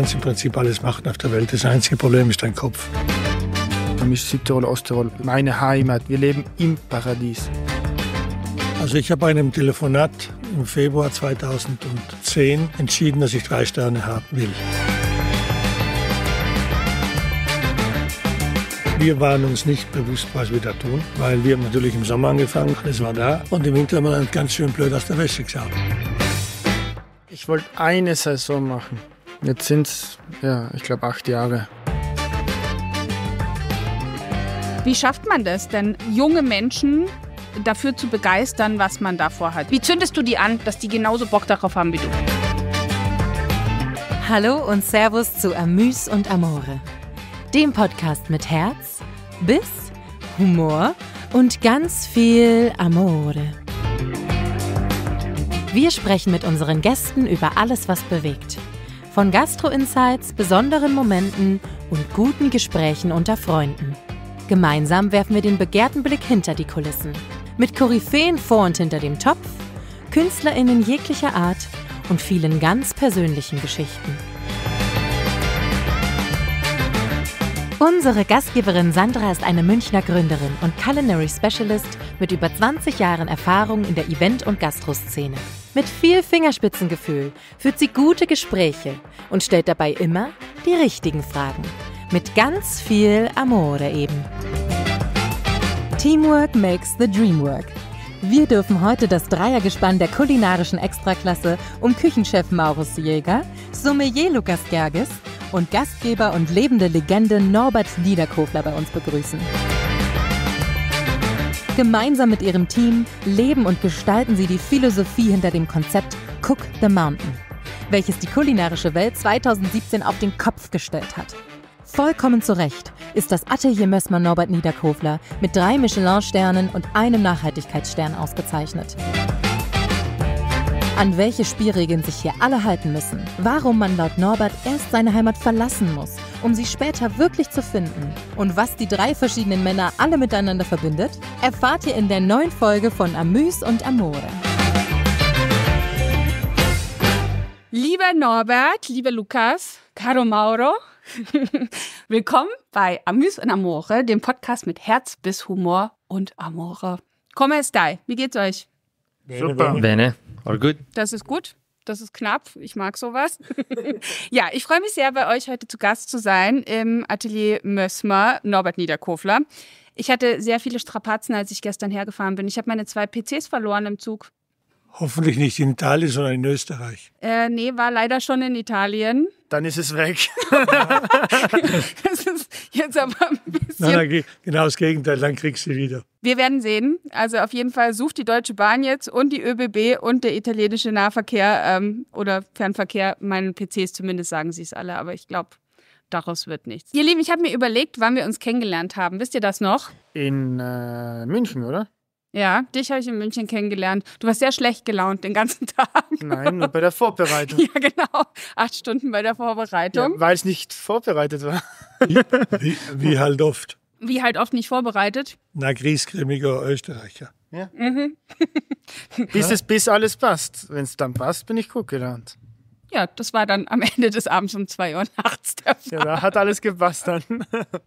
kannst im Prinzip alles machen auf der Welt. Das einzige Problem ist dein Kopf. Für mich ist Südtirol, Osttirol meine Heimat. Wir leben im Paradies. Also ich habe bei einem Telefonat im Februar 2010 entschieden, dass ich drei Sterne haben will. Wir waren uns nicht bewusst, was wir da tun, weil wir haben natürlich im Sommer angefangen, alles war da und im Winter haben wir dann ganz schön blöd aus der Wäsche geschaut. Ich wollte eine Saison machen. Jetzt sind es, ja, ich glaube, acht Jahre. Wie schafft man das denn, junge Menschen dafür zu begeistern, was man davor hat? Wie zündest du die an, dass die genauso Bock darauf haben wie du? Hallo und Servus zu Amüs und Amore, dem Podcast mit Herz, Biss, Humor und ganz viel Amore. Wir sprechen mit unseren Gästen über alles, was bewegt von Gastro-Insights, besonderen Momenten und guten Gesprächen unter Freunden. Gemeinsam werfen wir den begehrten Blick hinter die Kulissen. Mit Koryphäen vor und hinter dem Topf, KünstlerInnen jeglicher Art und vielen ganz persönlichen Geschichten. Unsere Gastgeberin Sandra ist eine Münchner Gründerin und Culinary Specialist mit über 20 Jahren Erfahrung in der Event- und Gastroszene. Mit viel Fingerspitzengefühl führt sie gute Gespräche und stellt dabei immer die richtigen Fragen. Mit ganz viel Amore eben. Teamwork makes the dream work. Wir dürfen heute das Dreiergespann der kulinarischen Extraklasse um Küchenchef Maurus Jäger, Sommelier Lukas Gerges und Gastgeber und lebende Legende Norbert Niederkofler bei uns begrüßen. Gemeinsam mit ihrem Team leben und gestalten sie die Philosophie hinter dem Konzept Cook the Mountain, welches die kulinarische Welt 2017 auf den Kopf gestellt hat. Vollkommen zu Recht ist das Atelier Mössmann Norbert Niederkofler mit drei Michelin-Sternen und einem Nachhaltigkeitsstern ausgezeichnet. An welche Spielregeln sich hier alle halten müssen, warum man laut Norbert erst seine Heimat verlassen muss, um sie später wirklich zu finden und was die drei verschiedenen Männer alle miteinander verbindet, erfahrt ihr in der neuen Folge von Amüs und Amore. Lieber Norbert, lieber Lukas, caro Mauro, Willkommen bei Amüs und Amore, dem Podcast mit Herz bis Humor und Amore. Come stai? Wie geht's euch? Super. Bene. All good. Das ist gut. Das ist knapp. Ich mag sowas. ja, ich freue mich sehr, bei euch heute zu Gast zu sein im Atelier Mössmer Norbert Niederkofler. Ich hatte sehr viele Strapazen, als ich gestern hergefahren bin. Ich habe meine zwei PCs verloren im Zug. Hoffentlich nicht in Italien, sondern in Österreich. Äh, nee, war leider schon in Italien. Dann ist es weg. das ist jetzt aber ein bisschen. Nein, nein, genau das Gegenteil, dann kriegst du sie wieder. Wir werden sehen. Also auf jeden Fall sucht die Deutsche Bahn jetzt und die ÖBB und der italienische Nahverkehr ähm, oder Fernverkehr, meinen PCs zumindest sagen sie es alle, aber ich glaube, daraus wird nichts. Ihr Lieben, ich habe mir überlegt, wann wir uns kennengelernt haben. Wisst ihr das noch? In äh, München, oder? Ja, dich habe ich in München kennengelernt. Du warst sehr schlecht gelaunt den ganzen Tag. Nein, nur bei der Vorbereitung. ja, genau. Acht Stunden bei der Vorbereitung. Ja, weil es nicht vorbereitet war. wie, wie, wie, halt oft. Wie halt oft nicht vorbereitet. Na, griesgrimmiger Österreicher. Ja. Mhm. bis, es, bis alles passt. Wenn es dann passt, bin ich gut gelaunt ja, das war dann am Ende des Abends um zwei Uhr nachts der Fall. Ja, da hat alles gepasst dann.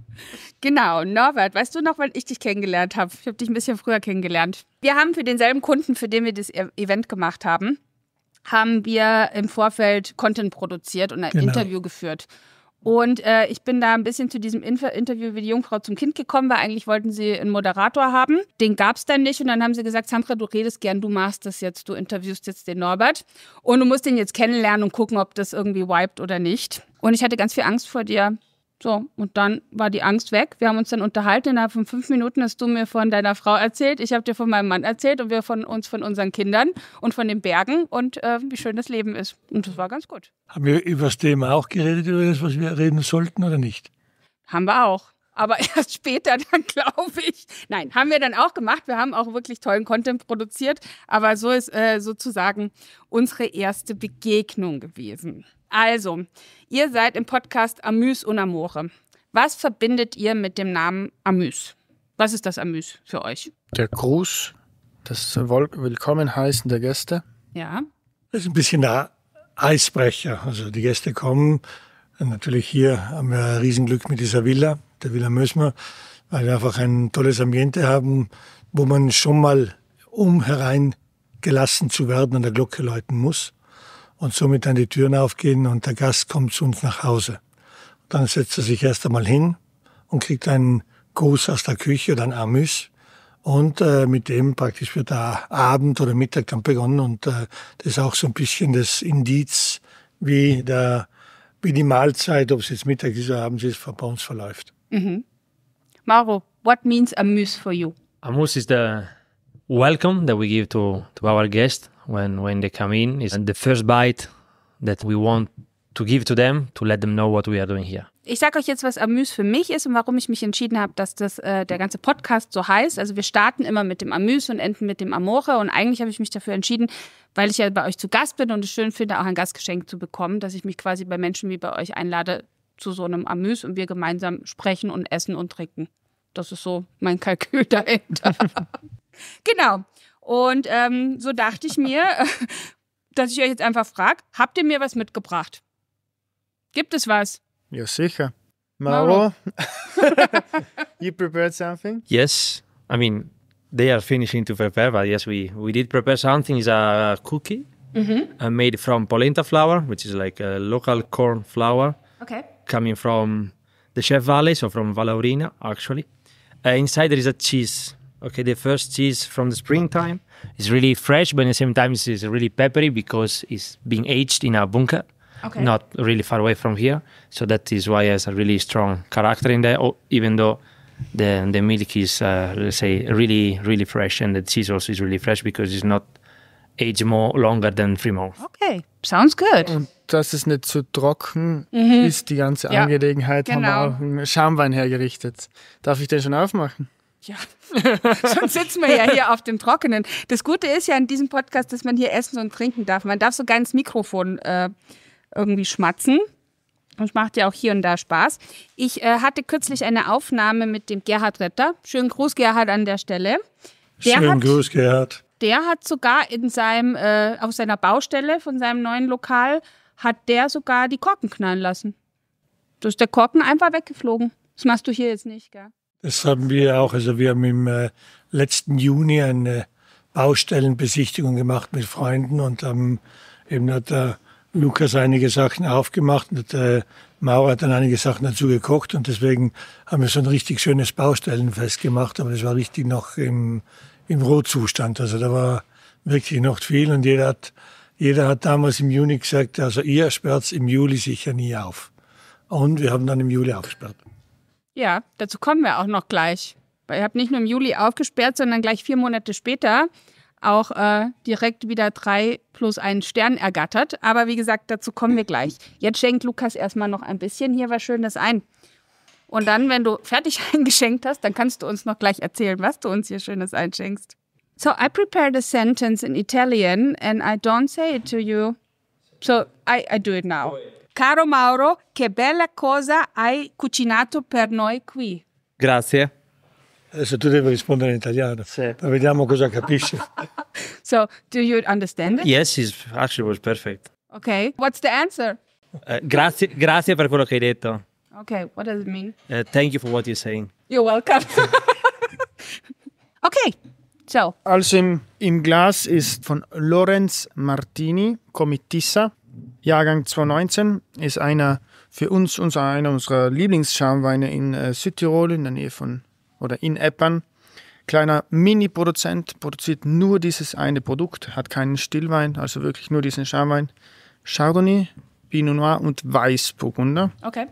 genau, Norbert, weißt du noch, wann ich dich kennengelernt habe? Ich habe dich ein bisschen früher kennengelernt. Wir haben für denselben Kunden, für den wir das e- Event gemacht haben, haben wir im Vorfeld Content produziert und ein genau. Interview geführt. Und äh, ich bin da ein bisschen zu diesem Inf Interview wie die Jungfrau zum Kind gekommen, weil eigentlich wollten sie einen Moderator haben. Den gab es dann nicht. Und dann haben sie gesagt, Sandra, du redest gern, du machst das jetzt, du interviewst jetzt den Norbert. Und du musst den jetzt kennenlernen und gucken, ob das irgendwie wiped oder nicht. Und ich hatte ganz viel Angst vor dir, so, und dann war die Angst weg. Wir haben uns dann unterhalten. Innerhalb von fünf Minuten hast du mir von deiner Frau erzählt, ich habe dir von meinem Mann erzählt und wir von uns, von unseren Kindern und von den Bergen und äh, wie schön das Leben ist. Und das war ganz gut. Haben wir über das Thema auch geredet, über das, was wir reden sollten oder nicht? Haben wir auch aber erst später dann, glaube ich. Nein, haben wir dann auch gemacht. Wir haben auch wirklich tollen Content produziert, aber so ist äh, sozusagen unsere erste Begegnung gewesen. Also, ihr seid im Podcast Amüs und Amore. Was verbindet ihr mit dem Namen Amüs? Was ist das Amüs für euch? Der Gruß, das Willkommenheißen der Gäste. Ja. Das ist ein bisschen der Eisbrecher. Also die Gäste kommen. Natürlich hier haben wir ein Riesenglück mit dieser Villa, der Villa Mösmer, weil wir einfach ein tolles Ambiente haben, wo man schon mal um hereingelassen zu werden an der Glocke läuten muss und somit dann die Türen aufgehen und der Gast kommt zu uns nach Hause. Dann setzt er sich erst einmal hin und kriegt einen Gruß aus der Küche oder ein Amüs. Und äh, mit dem praktisch wird der Abend oder Mittag dann begonnen. Und äh, das ist auch so ein bisschen das Indiz, wie, der, wie die Mahlzeit, ob es jetzt Mittag ist oder Abend ist, bei uns verläuft. Mhm. Mauro, what means Amüs for you? Amüs is the welcome that we give to, to our guest when when they come in is the first bite that we want to give to them to let them know what we are doing here. Ich sage euch jetzt, was Amüs für mich ist und warum ich mich entschieden habe, dass das äh, der ganze Podcast so heißt. Also wir starten immer mit dem Amüs und enden mit dem Amore und eigentlich habe ich mich dafür entschieden, weil ich ja bei euch zu Gast bin und es schön finde, auch ein Gastgeschenk zu bekommen, dass ich mich quasi bei Menschen wie bei euch einlade zu so einem Amüs und wir gemeinsam sprechen und essen und trinken. Das ist so mein Kalkül dahinter. genau. Und ähm, so dachte ich mir, dass ich euch jetzt einfach frage, habt ihr mir was mitgebracht? Gibt es was? Ja, sicher. Mauro, you prepared something? Yes. I mean, they are finishing to prepare, but yes, we, we did prepare something. It's a cookie mm -hmm. made from polenta flour, which is like a local corn flour. Okay. Coming from the Chef Valley, so from Valaurina, actually. Uh, inside there is a cheese Okay, the first cheese from the springtime is really fresh, but at the same time, it's really peppery because it's being aged in a bunker, okay. not really far away from here. So that is why it has a really strong character in there, even though the the milk is, uh, let's say, really, really fresh, and the cheese also is really fresh because it's not aged more longer than three months. Okay, sounds good. Und dass es nicht zu trocken mhm. ist, die ganze Angelegenheit, ja, genau. haben wir auch einen Schamwein hergerichtet. Darf ich den schon aufmachen? Ja, sonst sitzen wir ja hier auf dem Trockenen. Das Gute ist ja in diesem Podcast, dass man hier essen und trinken darf. Man darf sogar ins Mikrofon äh, irgendwie schmatzen. Und macht ja auch hier und da Spaß. Ich äh, hatte kürzlich eine Aufnahme mit dem Gerhard Retter. Schönen Gruß, Gerhard, an der Stelle. Der Schönen hat, Gruß, Gerhard. Der hat sogar in seinem, äh, auf seiner Baustelle von seinem neuen Lokal, hat der sogar die Korken knallen lassen. Da ist der Korken einfach weggeflogen. Das machst du hier jetzt nicht, gell? Das haben wir auch. Also wir haben im äh, letzten Juni eine Baustellenbesichtigung gemacht mit Freunden und haben eben hat der Lukas einige Sachen aufgemacht und der Maurer hat dann einige Sachen dazu gekocht und deswegen haben wir so ein richtig schönes Baustellenfest gemacht, aber das war richtig noch im, im Rohzustand. Also da war wirklich noch viel und jeder hat, jeder hat damals im Juni gesagt, also ihr sperrt im Juli sicher nie auf. Und wir haben dann im Juli aufgesperrt. Ja, dazu kommen wir auch noch gleich. Weil ihr habt nicht nur im Juli aufgesperrt, sondern gleich vier Monate später auch äh, direkt wieder drei plus einen Stern ergattert. Aber wie gesagt, dazu kommen wir gleich. Jetzt schenkt Lukas erstmal noch ein bisschen hier was Schönes ein. Und dann, wenn du fertig eingeschenkt hast, dann kannst du uns noch gleich erzählen, was du uns hier Schönes einschenkst. So, I prepared a sentence in Italian and I don't say it to you. So, I, I do it now. Oh, yeah. Caro Mauro, che bella cosa hai cucinato per noi qui. Grazie. Adesso tu devi rispondere in italiano. Sì. Vediamo cosa capisci. so, do you understand it? Yes, it actually was perfect. Okay, what's the answer? Uh, grazie, grazie per quello che hai detto. Ok, what does it mean? Uh, thank you for what you're saying. You're welcome. okay, ciao. Also im, im Glas ist von Lorenz Martini, Comitissa. Jahrgang 2019 ist einer für uns, uns einer unserer Lieblingsschaumweine in äh, Südtirol, in der Nähe von oder in Eppern. Kleiner Mini-Produzent, produziert nur dieses eine Produkt, hat keinen Stillwein, also wirklich nur diesen Schaumwein. Chardonnay, Pinot Noir und Weißburgunder. Okay.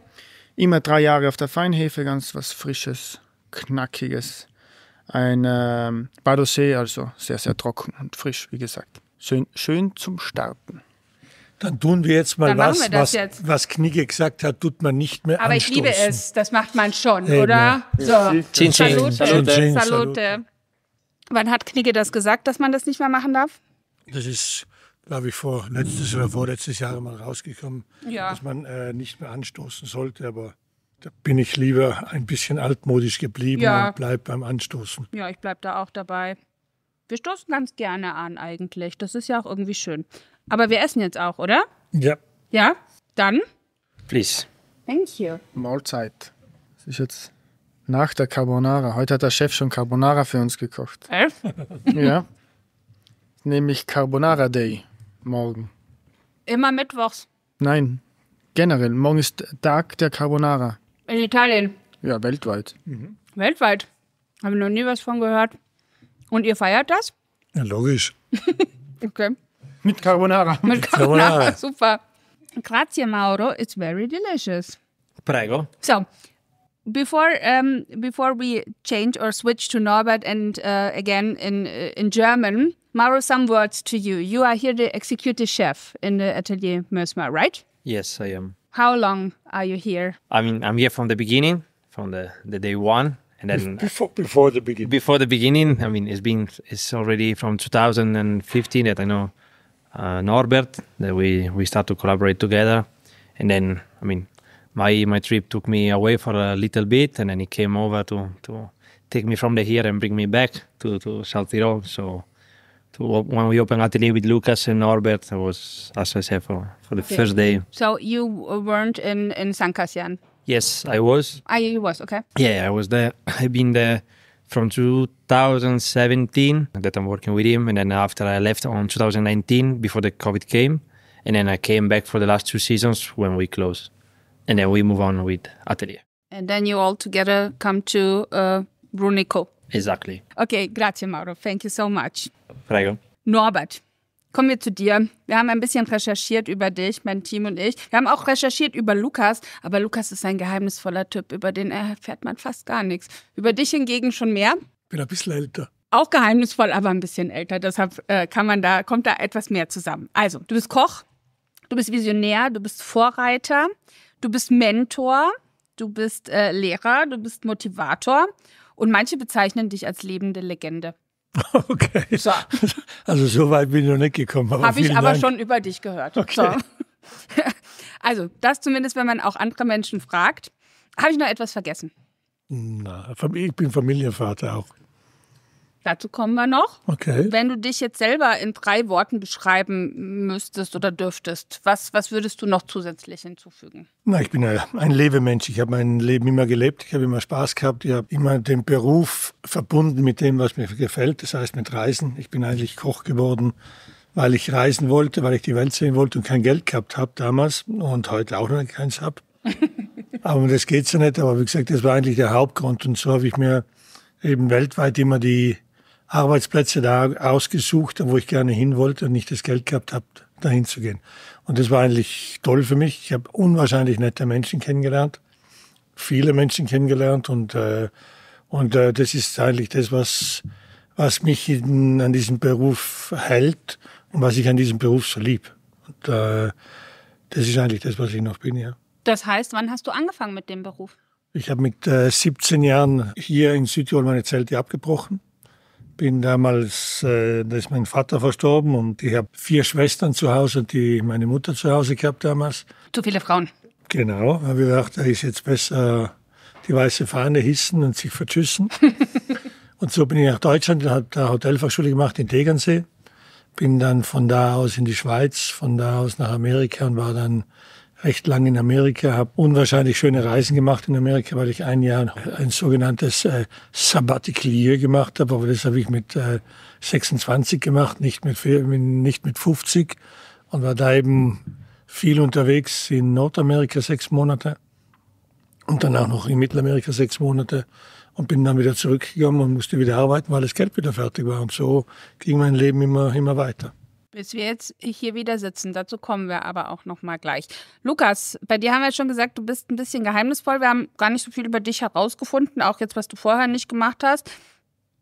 Immer drei Jahre auf der Feinhefe, ganz was Frisches, Knackiges. Ein äh, Badosee, also sehr, sehr trocken und frisch, wie gesagt. Schön, schön zum Starten. Dann tun wir jetzt mal Dann was, was, jetzt. was Knigge gesagt hat, tut man nicht mehr Aber anstoßen. ich liebe es, das macht man schon, hey, oder? Ja. So. Chin, chin. Salute. Salute. Salute. Salute. Wann hat Knigge das gesagt, dass man das nicht mehr machen darf? Das ist, glaube ich, vor letztes oder vorletztes Jahr mal rausgekommen, ja. dass man äh, nicht mehr anstoßen sollte, aber da bin ich lieber ein bisschen altmodisch geblieben ja. und bleib beim Anstoßen. Ja, ich bleib da auch dabei. Wir stoßen ganz gerne an eigentlich. Das ist ja auch irgendwie schön. Aber wir essen jetzt auch, oder? Ja. Ja? Dann? Please. Thank you. Mahlzeit. Das ist jetzt nach der Carbonara. Heute hat der Chef schon Carbonara für uns gekocht. Äh? Ja. Nämlich Carbonara Day morgen. Immer mittwochs. Nein, generell. Morgen ist Tag der Carbonara. In Italien. Ja, weltweit. Mhm. Weltweit. Habe wir noch nie was von gehört. Und ihr feiert das? Ja, logisch. okay. Mit Carbonara. Mit Carbonara, super. Grazie, Mauro. It's very delicious. Prego. So, before um, before we change or switch to Norbert and uh, again in uh, in German, Mauro, some words to you. You are here the executive chef in the Atelier Mersma, right? Yes, I am. How long are you here? I mean, I'm here from the beginning, from the, the day one, and then before before the beginning. Before the beginning, I mean, it's been it's already from 2015 that I know uh, Norbert that we we start to collaborate together, and then I mean my my trip took me away for a little bit, and then he came over to to take me from the here and bring me back to to South Tyrol. So to, when we opened Atelier with Lucas and Norbert, it was as I said for for the okay. first day. So you weren't in in San Cassian. Yes, I was. I was okay. Yeah, I was there. I've been there from 2017 that I'm working with him. And then after I left on 2019 before the COVID came. And then I came back for the last two seasons when we closed. And then we move on with Atelier. And then you all together come to uh, Brunico. Exactly. Okay, grazie Mauro. Thank you so much. Prego. abate. Kommen wir zu dir. Wir haben ein bisschen recherchiert über dich, mein Team und ich. Wir haben auch recherchiert über Lukas, aber Lukas ist ein geheimnisvoller Typ, über den erfährt man fast gar nichts. Über dich hingegen schon mehr. Bin ein bisschen älter. Auch geheimnisvoll, aber ein bisschen älter. Deshalb äh, kann man da, kommt da etwas mehr zusammen. Also, du bist Koch, du bist Visionär, du bist Vorreiter, du bist Mentor, du bist äh, Lehrer, du bist Motivator und manche bezeichnen dich als lebende Legende. Okay. So. Also so weit bin ich noch nicht gekommen. Habe ich aber Dank. schon über dich gehört. Okay. So. Also das zumindest, wenn man auch andere Menschen fragt. Habe ich noch etwas vergessen? Na, ich bin Familienvater auch. Dazu kommen wir noch. Okay. Wenn du dich jetzt selber in drei Worten beschreiben müsstest oder dürftest, was, was würdest du noch zusätzlich hinzufügen? Na, ich bin ein Lebemensch. Ich habe mein Leben immer gelebt. Ich habe immer Spaß gehabt. Ich habe immer den Beruf verbunden mit dem, was mir gefällt. Das heißt mit Reisen. Ich bin eigentlich Koch geworden, weil ich reisen wollte, weil ich die Welt sehen wollte und kein Geld gehabt habe damals und heute auch noch keins habe. aber das geht ja nicht. Aber wie gesagt, das war eigentlich der Hauptgrund. Und so habe ich mir eben weltweit immer die Arbeitsplätze da ausgesucht, wo ich gerne hin wollte und nicht das Geld gehabt habe, dahin zu gehen. Und das war eigentlich toll für mich. Ich habe unwahrscheinlich nette Menschen kennengelernt, viele Menschen kennengelernt und, äh, und äh, das ist eigentlich das, was, was mich in, an diesem Beruf hält und was ich an diesem Beruf so lieb. Und äh, das ist eigentlich das, was ich noch bin, ja. Das heißt, wann hast du angefangen mit dem Beruf? Ich habe mit 17 äh, Jahren hier in Südtirol meine Zelte abgebrochen bin damals, äh, da ist mein Vater verstorben und ich habe vier Schwestern zu Hause, die meine Mutter zu Hause gehabt damals. Zu viele Frauen. Genau, habe ich gedacht, da ist jetzt besser die weiße Fahne hissen und sich verschüssen. und so bin ich nach Deutschland, habe da Hotelfachschule gemacht in Tegernsee. Bin dann von da aus in die Schweiz, von da aus nach Amerika und war dann recht lang in Amerika, habe unwahrscheinlich schöne Reisen gemacht in Amerika, weil ich ein Jahr ein sogenanntes äh, Sabbatical Year gemacht habe, aber das habe ich mit äh, 26 gemacht, nicht mit, nicht mit 50 und war da eben viel unterwegs in Nordamerika sechs Monate und danach noch in Mittelamerika sechs Monate und bin dann wieder zurückgekommen und musste wieder arbeiten, weil das Geld wieder fertig war und so ging mein Leben immer, immer weiter. Bis wir jetzt hier wieder sitzen, dazu kommen wir aber auch noch mal gleich. Lukas, bei dir haben wir schon gesagt, du bist ein bisschen geheimnisvoll. Wir haben gar nicht so viel über dich herausgefunden, auch jetzt, was du vorher nicht gemacht hast.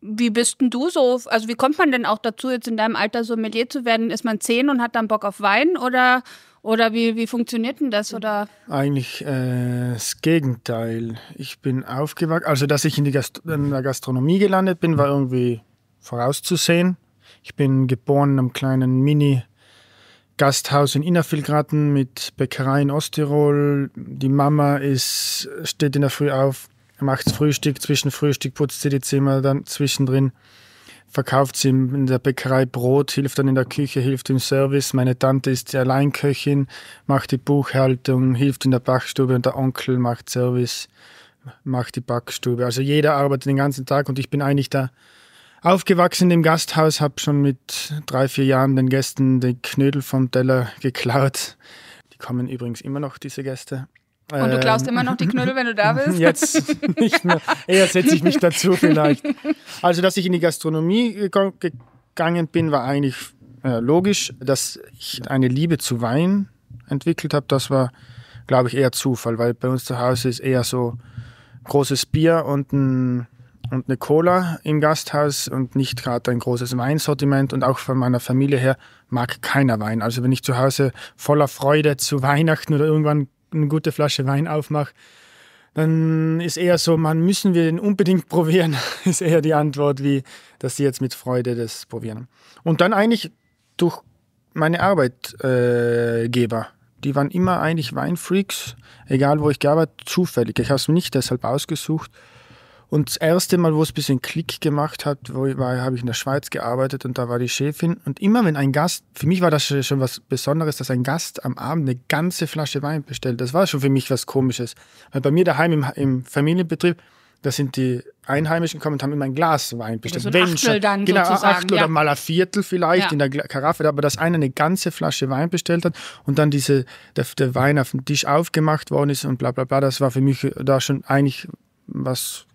Wie bist denn du so? Also wie kommt man denn auch dazu, jetzt in deinem Alter so Sommelier zu werden? Ist man zehn und hat dann Bock auf Wein oder oder wie, wie funktioniert denn das? Oder? Eigentlich äh, das Gegenteil. Ich bin aufgewachsen. Also, dass ich in, die Gast in der Gastronomie gelandet bin, war irgendwie vorauszusehen. Ich bin geboren in einem kleinen Mini- Gasthaus in Innervillgraten mit Bäckerei in Osttirol. Die Mama ist, steht in der Früh auf, macht Frühstück, zwischen Frühstück putzt sie die Zimmer, dann zwischendrin verkauft sie in der Bäckerei Brot, hilft dann in der Küche, hilft im Service. Meine Tante ist die Alleinköchin, macht die Buchhaltung, hilft in der Backstube und der Onkel macht Service, macht die Backstube. Also jeder arbeitet den ganzen Tag und ich bin eigentlich da aufgewachsen im Gasthaus, habe schon mit drei, vier Jahren den Gästen die Knödel vom Teller geklaut. Die kommen übrigens immer noch, diese Gäste. Und du klaust ähm, immer noch die Knödel, wenn du da bist? Jetzt nicht mehr. Eher setze ich mich dazu vielleicht. Also, dass ich in die Gastronomie gegangen bin, war eigentlich äh, logisch. Dass ich eine Liebe zu Wein entwickelt habe, das war, glaube ich, eher Zufall, weil bei uns zu Hause ist eher so großes Bier und ein und eine Cola im Gasthaus und nicht gerade ein großes Weinsortiment. Und auch von meiner Familie her mag keiner Wein. Also wenn ich zu Hause voller Freude zu Weihnachten oder irgendwann eine gute Flasche Wein aufmache, dann ist eher so, man müssen wir den unbedingt probieren, ist eher die Antwort, wie dass sie jetzt mit Freude das probieren. Und dann eigentlich durch meine Arbeitgeber. Die waren immer eigentlich Weinfreaks, egal wo ich gearbeitet, zufällig. Ich habe es mir nicht deshalb ausgesucht, und das erste Mal, wo es ein bisschen Klick gemacht hat, wo ich war, habe ich in der Schweiz gearbeitet und da war die Chefin. Und immer wenn ein Gast, für mich war das schon was Besonderes, dass ein Gast am Abend eine ganze Flasche Wein bestellt. Das war schon für mich was Komisches. Weil bei mir daheim im, im Familienbetrieb, da sind die Einheimischen gekommen und haben immer ein Glas Wein bestellt. So ein Achtel dann genau, sozusagen. Achtel ja. oder mal ein Viertel vielleicht ja. in der Karaffe, aber dass einer eine ganze Flasche Wein bestellt hat und dann diese, der, der Wein auf dem Tisch aufgemacht worden ist und bla bla bla, das war für mich da schon eigentlich was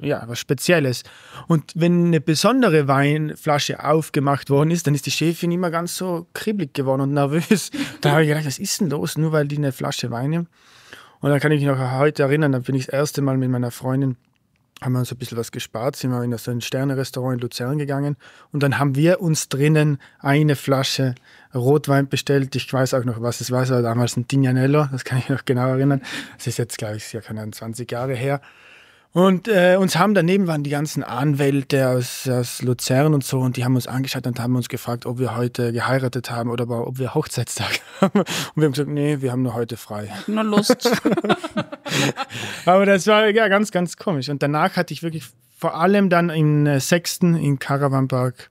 ja, was Spezielles. Und wenn eine besondere Weinflasche aufgemacht worden ist, dann ist die Schäfin immer ganz so kribbelig geworden und nervös. Da habe ich gedacht, was ist denn los, nur weil die eine Flasche Wein nimmt? Und dann kann ich mich noch heute erinnern, dann bin ich das erste Mal mit meiner Freundin, haben wir uns ein bisschen was gespart, sind wir in so ein sterne in Luzern gegangen und dann haben wir uns drinnen eine Flasche Rotwein bestellt. Ich weiß auch noch, was es war, es war damals ein Tignanello, das kann ich noch genau erinnern. Das ist jetzt, glaube ich, ja keine 20 Jahre her. Und äh, uns haben daneben waren die ganzen Anwälte aus, aus Luzern und so und die haben uns angeschaut und haben uns gefragt, ob wir heute geheiratet haben oder ob wir Hochzeitstag haben. Und wir haben gesagt, nee, wir haben nur heute frei. Nur Lust. Aber das war ja ganz, ganz komisch. Und danach hatte ich wirklich vor allem dann im äh, sechsten in Caravanpark,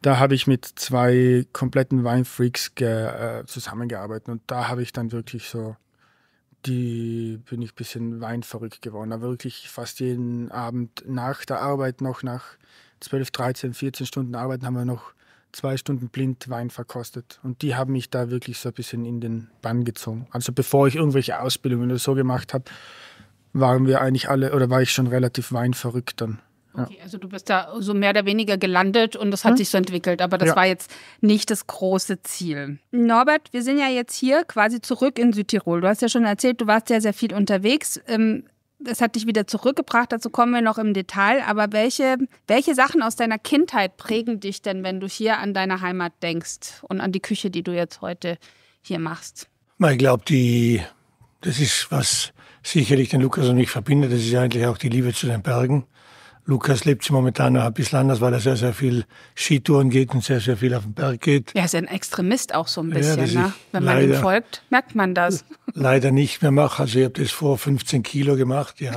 da habe ich mit zwei kompletten Weinfreaks äh, zusammengearbeitet und da habe ich dann wirklich so die bin ich ein bisschen weinverrückt geworden. Aber wirklich fast jeden Abend nach der Arbeit noch, nach 12, 13, 14 Stunden Arbeit, haben wir noch zwei Stunden blind Wein verkostet. Und die haben mich da wirklich so ein bisschen in den Bann gezogen. Also bevor ich irgendwelche Ausbildungen oder so gemacht habe, waren wir eigentlich alle, oder war ich schon relativ weinverrückt dann. Okay, also du bist da so mehr oder weniger gelandet und das hat hm? sich so entwickelt, aber das ja. war jetzt nicht das große Ziel. Norbert, wir sind ja jetzt hier quasi zurück in Südtirol. Du hast ja schon erzählt, du warst ja sehr viel unterwegs. Ähm, das hat dich wieder zurückgebracht, dazu kommen wir noch im Detail. Aber welche, welche Sachen aus deiner Kindheit prägen dich denn, wenn du hier an deine Heimat denkst und an die Küche, die du jetzt heute hier machst? Ich glaube, die, das ist was sicherlich den Lukas und mich verbindet. Das ist eigentlich auch die Liebe zu den Bergen Lukas lebt sich momentan noch ein bisschen anders, weil er sehr, sehr viel Skitouren geht und sehr, sehr viel auf den Berg geht. Er ist ein Extremist auch so ein bisschen. Ja, ne? Wenn man ihm folgt, merkt man das. Leider nicht mehr mache. Also ich habe das vor 15 Kilo gemacht, ja.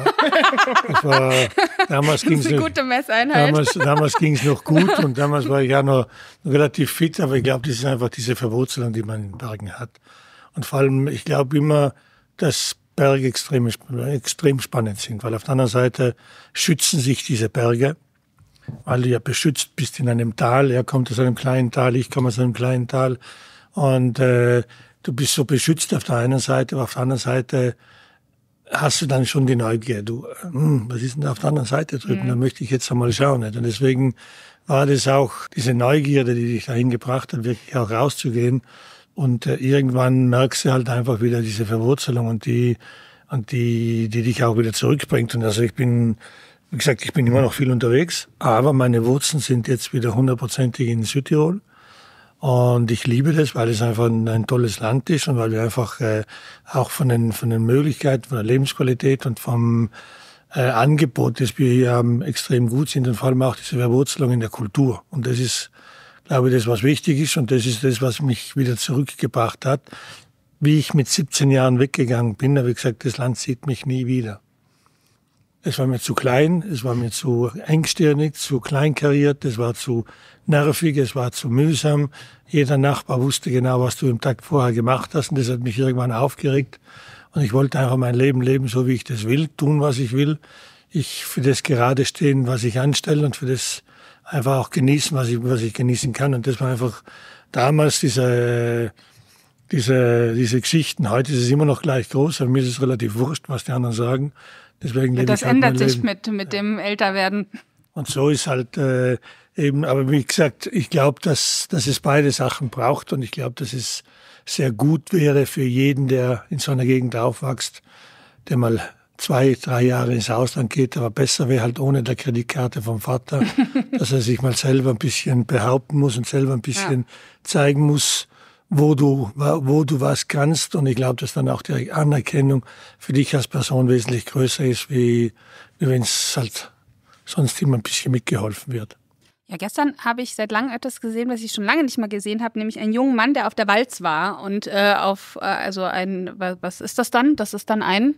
Das war, damals ging es damals, damals ging's noch gut und damals war ich ja noch relativ fit, aber ich glaube, das ist einfach diese Verwurzelung, die man in Bergen hat. Und vor allem, ich glaube immer, dass Berge extrem, extrem spannend sind, weil auf der anderen Seite schützen sich diese Berge, weil du ja beschützt bist in einem Tal. Er kommt aus einem kleinen Tal, ich komme aus einem kleinen Tal. Und äh, du bist so beschützt auf der einen Seite, aber auf der anderen Seite hast du dann schon die Neugier. Du, hm, was ist denn da auf der anderen Seite drüben? Mhm. Da möchte ich jetzt einmal schauen. Nicht? Und deswegen war das auch diese Neugierde, die dich dahin gebracht hat, wirklich auch rauszugehen und äh, irgendwann merkst du halt einfach wieder diese Verwurzelung und die, und die, die dich auch wieder zurückbringt. Und also ich bin, wie gesagt, ich bin immer noch viel unterwegs, aber meine Wurzeln sind jetzt wieder hundertprozentig in Südtirol. Und ich liebe das, weil es einfach ein, ein tolles Land ist und weil wir einfach äh, auch von den, von den Möglichkeiten, von der Lebensqualität und vom äh, Angebot, das wir hier haben, extrem gut sind und vor allem auch diese Verwurzelung in der Kultur. Und das ist, glaube, das, was wichtig ist, und das ist das, was mich wieder zurückgebracht hat, wie ich mit 17 Jahren weggegangen bin, habe ich gesagt, das Land sieht mich nie wieder. Es war mir zu klein, es war mir zu engstirnig, zu kleinkariert, es war zu nervig, es war zu mühsam. Jeder Nachbar wusste genau, was du im Tag vorher gemacht hast und das hat mich irgendwann aufgeregt. Und ich wollte einfach mein Leben leben, so wie ich das will, tun, was ich will. Ich für das gerade stehen, was ich anstelle und für das einfach auch genießen, was ich, was ich genießen kann. Und das war einfach damals diese, diese, diese Geschichten. Heute ist es immer noch gleich groß, aber mir ist es relativ wurscht, was die anderen sagen. Deswegen ja, das halt ändert sich Leben. mit, mit dem Älterwerden. Und so ist halt äh, eben, aber wie gesagt, ich glaube, dass, dass es beide Sachen braucht und ich glaube, dass es sehr gut wäre für jeden, der in so einer Gegend aufwächst, der mal zwei, drei Jahre ins Ausland geht, aber besser wäre halt ohne der Kreditkarte vom Vater, dass er sich mal selber ein bisschen behaupten muss und selber ein bisschen ja. zeigen muss, wo du, wo du was kannst. Und ich glaube, dass dann auch die Anerkennung für dich als Person wesentlich größer ist, wie, wie wenn es halt sonst immer ein bisschen mitgeholfen wird. Ja, gestern habe ich seit langem etwas gesehen, was ich schon lange nicht mehr gesehen habe, nämlich einen jungen Mann, der auf der Walz war und äh, auf, äh, also ein, was ist das dann? Das ist dann ein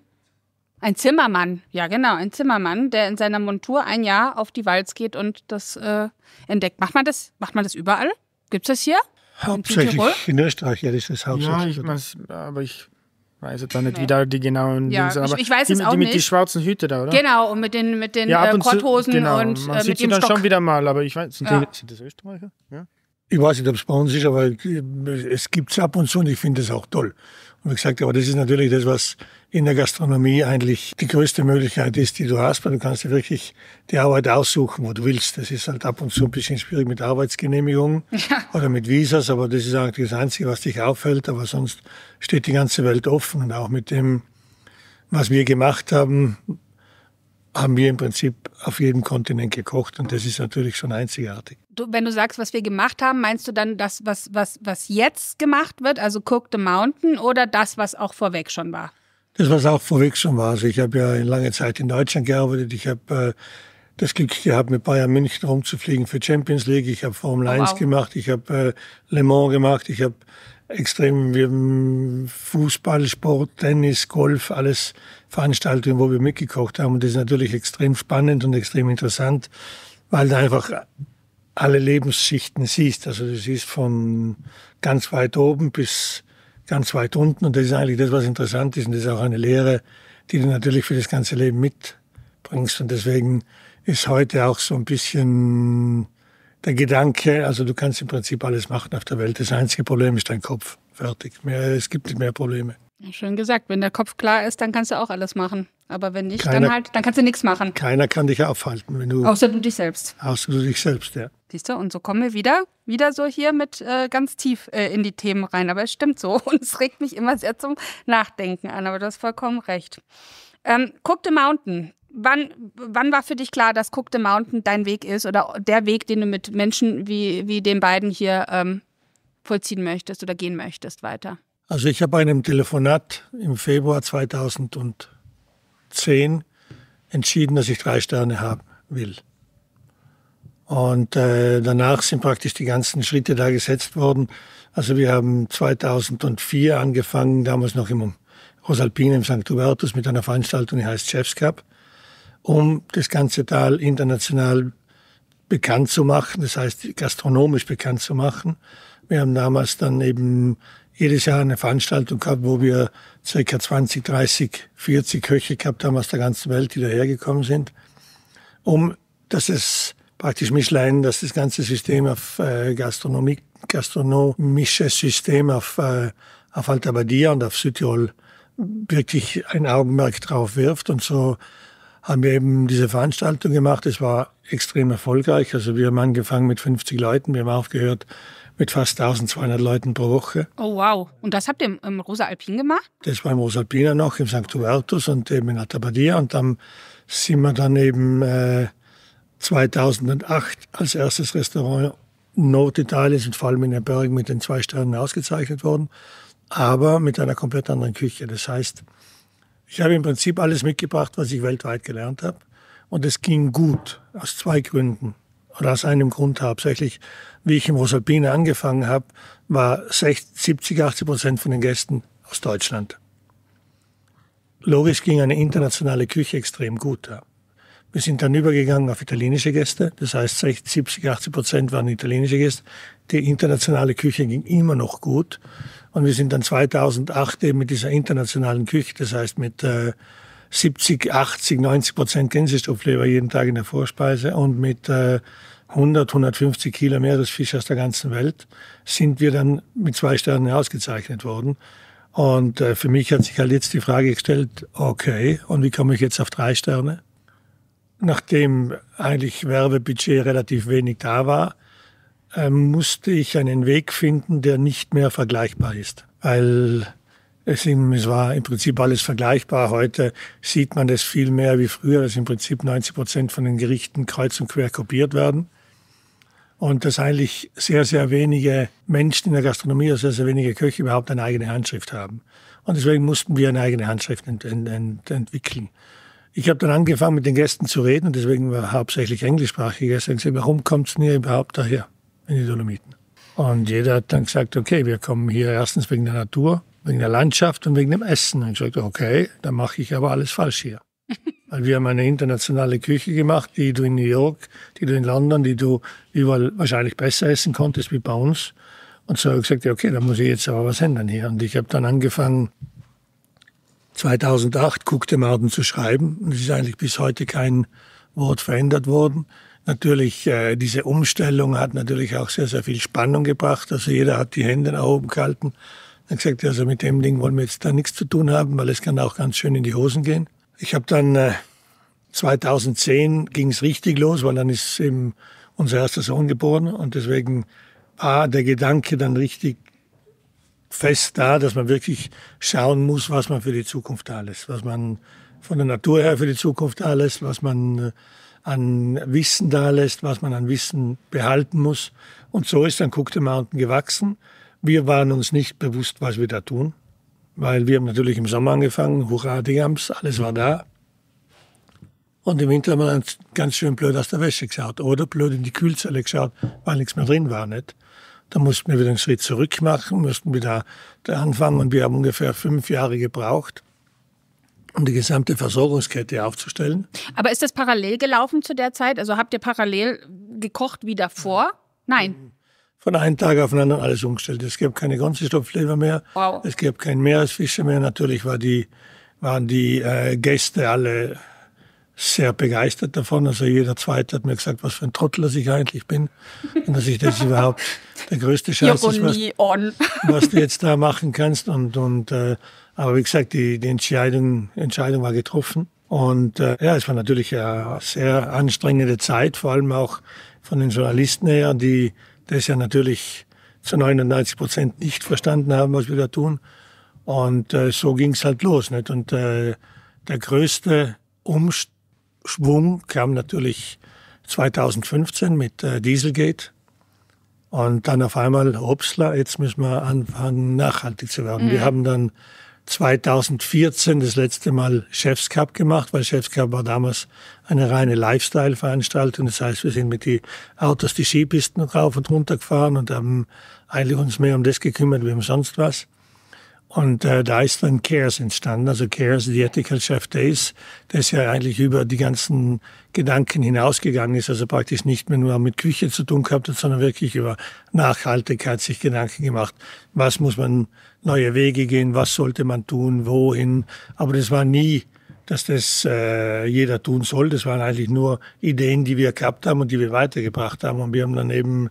ein Zimmermann, ja genau, ein Zimmermann, der in seiner Montur ein Jahr auf die Walz geht und das äh, entdeckt. Macht man das, macht man das überall? Gibt es das hier? Hauptsächlich in, in, Österreich, ja, das ist hauptsächlich. Ja, ich weiß, aber ich weiß jetzt auch nicht, nee. wie da die genauen ja, sind. Aber ich, ich weiß die, es auch die, mit nicht. die schwarzen Hüte da, oder? Genau, und mit den, mit den ja, äh, Korthosen zu, genau. und Man äh, mit dem dann Stock. schon wieder mal, aber ich weiß, sind, ja. die, sind das Österreicher? Ja. Ich weiß nicht, ob es bei uns ist, aber äh, es gibt es ab und zu und ich finde es auch toll. Und wie gesagt, aber das ist natürlich das, was in der Gastronomie eigentlich die größte Möglichkeit ist, die du hast, weil du kannst dir wirklich die Arbeit aussuchen, wo du willst. Das ist halt ab und zu ein bisschen schwierig mit Arbeitsgenehmigungen ja. oder mit Visas, aber das ist eigentlich das Einzige, was dich auffällt. Aber sonst steht die ganze Welt offen und auch mit dem, was wir gemacht haben, haben wir im Prinzip auf jedem Kontinent gekocht und das ist natürlich schon einzigartig. Du, wenn du sagst, was wir gemacht haben, meinst du dann das, was, was, was jetzt gemacht wird, also Cook the Mountain oder das, was auch vorweg schon war? Das, was auch vorweg schon war. Also ich habe ja in lange Zeit in Deutschland gearbeitet. Ich habe äh, das Glück gehabt, mit Bayern München rumzufliegen für Champions League. Ich habe Formel oh, wow. 1 gemacht. Ich habe äh, Le Mans gemacht. Ich habe extrem wir, Fußball, Sport, Tennis, Golf, alles Veranstaltungen, wo wir mitgekocht haben. Und das ist natürlich extrem spannend und extrem interessant, weil du einfach alle Lebensschichten siehst. Also du siehst von ganz weit oben bis ganz weit unten. Und das ist eigentlich das, was interessant ist. Und das ist auch eine Lehre, die du natürlich für das ganze Leben mitbringst. Und deswegen ist heute auch so ein bisschen der Gedanke, also du kannst im Prinzip alles machen auf der Welt. Das einzige Problem ist dein Kopf. Fertig. Mehr, es gibt nicht mehr Probleme. Schön gesagt, wenn der Kopf klar ist, dann kannst du auch alles machen. Aber wenn nicht, keiner, dann halt, dann kannst du nichts machen. Keiner kann dich aufhalten, wenn du. Außer du dich selbst. Außer du dich selbst, ja. Siehst du, und so kommen wir wieder, wieder so hier mit äh, ganz tief äh, in die Themen rein. Aber es stimmt so. Und es regt mich immer sehr zum Nachdenken an, aber du hast vollkommen recht. Ähm, Cook the Mountain. Wann, wann war für dich klar, dass Cook the Mountain dein Weg ist oder der Weg, den du mit Menschen wie, wie den beiden hier ähm, vollziehen möchtest oder gehen möchtest weiter? Also ich habe bei einem Telefonat im Februar 2010 entschieden, dass ich drei Sterne haben will. Und äh, danach sind praktisch die ganzen Schritte da gesetzt worden. Also wir haben 2004 angefangen, damals noch im Rosalpine im St. Hubertus mit einer Veranstaltung, die heißt Chefs Cup, um das ganze Tal international bekannt zu machen, das heißt gastronomisch bekannt zu machen. Wir haben damals dann eben jedes Jahr eine Veranstaltung gehabt, wo wir ca. 20, 30, 40 Köche gehabt haben aus der ganzen Welt, die dahergekommen sind, um, dass es praktisch Michelin, dass das ganze System auf äh, Gastronomie, gastronomisches System auf, äh, auf Alta Badia und auf Südtirol wirklich ein Augenmerk drauf wirft. Und so haben wir eben diese Veranstaltung gemacht. Es war extrem erfolgreich. Also wir haben angefangen mit 50 Leuten, wir haben aufgehört mit fast 1200 Leuten pro Woche. Oh wow. Und das habt ihr im Rosa Alpin gemacht? Das war im Rosa Alpina noch, im St. Hubertus und eben in Atabadia. Und dann sind wir dann eben äh, 2008 als erstes Restaurant Norditaliens und vor allem in den Bergen mit den zwei Sternen ausgezeichnet worden, aber mit einer komplett anderen Küche. Das heißt, ich habe im Prinzip alles mitgebracht, was ich weltweit gelernt habe. Und es ging gut, aus zwei Gründen. Und aus einem Grund hauptsächlich, wie ich im Rosalpine angefangen habe, war 60, 70, 80 Prozent von den Gästen aus Deutschland. Logisch ging eine internationale Küche extrem gut. Wir sind dann übergegangen auf italienische Gäste. Das heißt, 60, 70, 80 Prozent waren italienische Gäste. Die internationale Küche ging immer noch gut. Und wir sind dann 2008 eben mit dieser internationalen Küche, das heißt mit äh, 70, 80, 90 Prozent Gänsestopfleber jeden Tag in der Vorspeise und mit äh, 100, 150 Kilo Meeresfisch aus der ganzen Welt, sind wir dann mit zwei Sternen ausgezeichnet worden. Und äh, für mich hat sich halt jetzt die Frage gestellt, okay, und wie komme ich jetzt auf drei Sterne? Nachdem eigentlich Werbebudget relativ wenig da war, äh, musste ich einen Weg finden, der nicht mehr vergleichbar ist. Weil es, es war im Prinzip alles vergleichbar. Heute sieht man das viel mehr wie früher, dass im Prinzip 90 Prozent von den Gerichten kreuz und quer kopiert werden und dass eigentlich sehr, sehr wenige Menschen in der Gastronomie, also sehr, sehr wenige Köche überhaupt eine eigene Handschrift haben. Und deswegen mussten wir eine eigene Handschrift ent ent entwickeln. Ich habe dann angefangen, mit den Gästen zu reden und deswegen war hauptsächlich englischsprachige Gäste. gesagt, warum kommt es denn überhaupt daher, in die Dolomiten? Und jeder hat dann gesagt, okay, wir kommen hier erstens wegen der Natur, wegen der Landschaft und wegen dem Essen. Und ich sagte, okay, dann mache ich aber alles falsch hier. Weil also Wir haben eine internationale Küche gemacht, die du in New York, die du in London, die du überall wahrscheinlich besser essen konntest wie bei uns. Und so habe ich gesagt, ja, okay, da muss ich jetzt aber was ändern hier. Und ich habe dann angefangen, 2008 Cookdemarden zu schreiben. Und es ist eigentlich bis heute kein Wort verändert worden. Natürlich, äh, diese Umstellung hat natürlich auch sehr, sehr viel Spannung gebracht. Also jeder hat die Hände nach oben gehalten. Dann gesagt, also mit dem Ding wollen wir jetzt da nichts zu tun haben, weil es kann auch ganz schön in die Hosen gehen. Ich habe dann äh, 2010 ging es richtig los, weil dann ist eben unser erster Sohn geboren und deswegen war der Gedanke dann richtig fest da, dass man wirklich schauen muss, was man für die Zukunft alles, was man von der Natur her für die Zukunft da lässt, was man äh, an Wissen da lässt, was man an Wissen behalten muss. Und so ist dann Cook the Mountain gewachsen. Wir waren uns nicht bewusst, was wir da tun weil wir haben natürlich im Sommer angefangen, hurra, Digams, alles war da. Und im Winter haben wir dann ganz schön blöd aus der Wäsche geschaut oder blöd in die Kühlzelle geschaut, weil nichts mehr drin war. Nicht? Da mussten wir wieder einen Schritt zurück machen, mussten wieder anfangen und wir haben ungefähr fünf Jahre gebraucht, um die gesamte Versorgungskette aufzustellen. Aber ist das parallel gelaufen zu der Zeit? Also habt ihr parallel gekocht wie davor? Nein von einem Tag auf den anderen alles umgestellt. Es gab keine ganze Stopfleber mehr, wow. es gab keinen Meeresfische mehr. Natürlich war die, waren die äh, Gäste alle sehr begeistert davon. Also jeder Zweite hat mir gesagt, was für ein Trottel ich eigentlich bin. Und dass ich das überhaupt der größte Scheiß ist, was, was, du jetzt da machen kannst. Und, und äh, aber wie gesagt, die, die Entscheidung, Entscheidung war getroffen. Und äh, ja, es war natürlich eine sehr anstrengende Zeit, vor allem auch von den Journalisten her, die das ja natürlich zu 99 Prozent nicht verstanden haben, was wir da tun. Und äh, so ging es halt los. Nicht? Und äh, der größte Umschwung kam natürlich 2015 mit äh, Dieselgate. Und dann auf einmal, Obstler, jetzt müssen wir anfangen, nachhaltig zu werden. Mhm. Wir haben dann 2014 das letzte Mal Chefs Cup gemacht, weil Chefs Cup war damals eine reine Lifestyle-Veranstaltung. Das heißt, wir sind mit die Autos die Skipisten rauf und runter gefahren und haben eigentlich uns mehr um das gekümmert wie um sonst was. Und äh, da ist dann CARES entstanden, also CARES, die Ethical Chef Days, das ja eigentlich über die ganzen Gedanken hinausgegangen ist, also praktisch nicht mehr nur mit Küche zu tun gehabt hat, sondern wirklich über Nachhaltigkeit sich Gedanken gemacht, was muss man neue Wege gehen, was sollte man tun, wohin. Aber das war nie, dass das äh, jeder tun soll. Das waren eigentlich nur Ideen, die wir gehabt haben und die wir weitergebracht haben. Und wir haben dann eben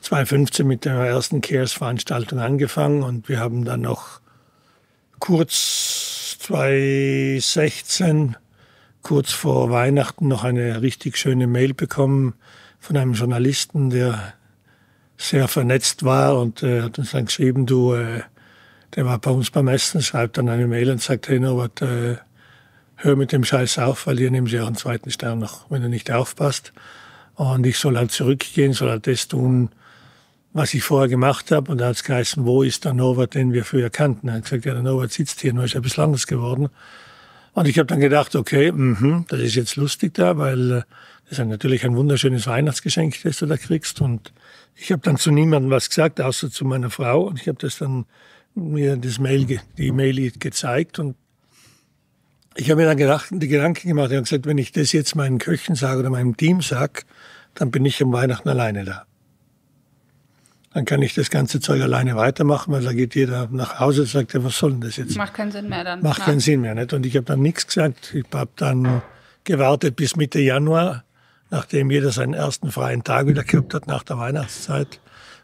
2015 mit der ersten CARES-Veranstaltung angefangen und wir haben dann noch kurz 2016, kurz vor Weihnachten, noch eine richtig schöne Mail bekommen von einem Journalisten, der sehr vernetzt war und äh, hat uns dann geschrieben, du, äh, der war bei uns beim Essen, schreibt dann eine Mail und sagt, hey Norbert, äh, hör mit dem Scheiß auf, weil hier nehmen sie auch einen zweiten Stern noch, wenn du nicht aufpasst. Und ich soll halt zurückgehen, soll halt das tun, was ich vorher gemacht habe. Und da hat es geheißen, wo ist der Norbert, den wir früher kannten? Er hat gesagt, ja, der Norbert sitzt hier, nur ist er ein bisschen anders geworden. Und ich habe dann gedacht, okay, mh, das ist jetzt lustig da, weil äh, das ist natürlich ein wunderschönes Weihnachtsgeschenk, das du da kriegst. Und ich habe dann zu niemandem was gesagt, außer zu meiner Frau. Und ich habe das dann mir das Mail, die Mail gezeigt und ich habe mir dann gedacht, die Gedanken gemacht und gesagt, wenn ich das jetzt meinen Köchen sage oder meinem Team sage, dann bin ich um Weihnachten alleine da. Dann kann ich das ganze Zeug alleine weitermachen, weil da geht jeder nach Hause und sagt, was soll denn das jetzt? Macht keinen Sinn mehr dann. Macht ja. keinen Sinn mehr, nicht? Und ich habe dann nichts gesagt. Ich habe dann gewartet bis Mitte Januar, nachdem jeder seinen ersten freien Tag wieder gehabt hat nach der Weihnachtszeit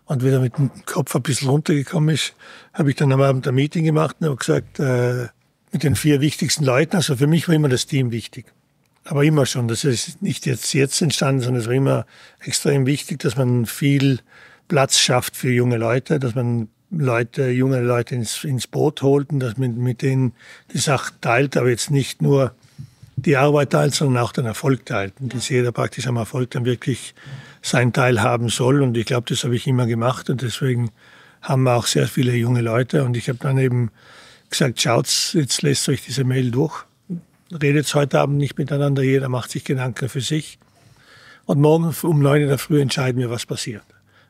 und wieder mit dem Kopf ein bisschen runtergekommen ist, habe ich dann am Abend ein Meeting gemacht und habe gesagt, äh, mit den vier wichtigsten Leuten, also für mich war immer das Team wichtig. Aber immer schon, das ist nicht jetzt, jetzt entstanden, sondern es war immer extrem wichtig, dass man viel Platz schafft für junge Leute, dass man Leute, junge Leute ins, ins Boot holt und dass man mit denen die Sache teilt, aber jetzt nicht nur die Arbeit teilt, sondern auch den Erfolg teilt. Und dass jeder praktisch am Erfolg dann wirklich sein Teil haben soll. Und ich glaube, das habe ich immer gemacht. Und deswegen haben wir auch sehr viele junge Leute. Und ich habe dann eben gesagt, schaut's, jetzt lest euch diese Mail durch. Redet heute Abend nicht miteinander, jeder macht sich Gedanken für sich. Und morgen um neun in der Früh entscheiden wir, was passiert.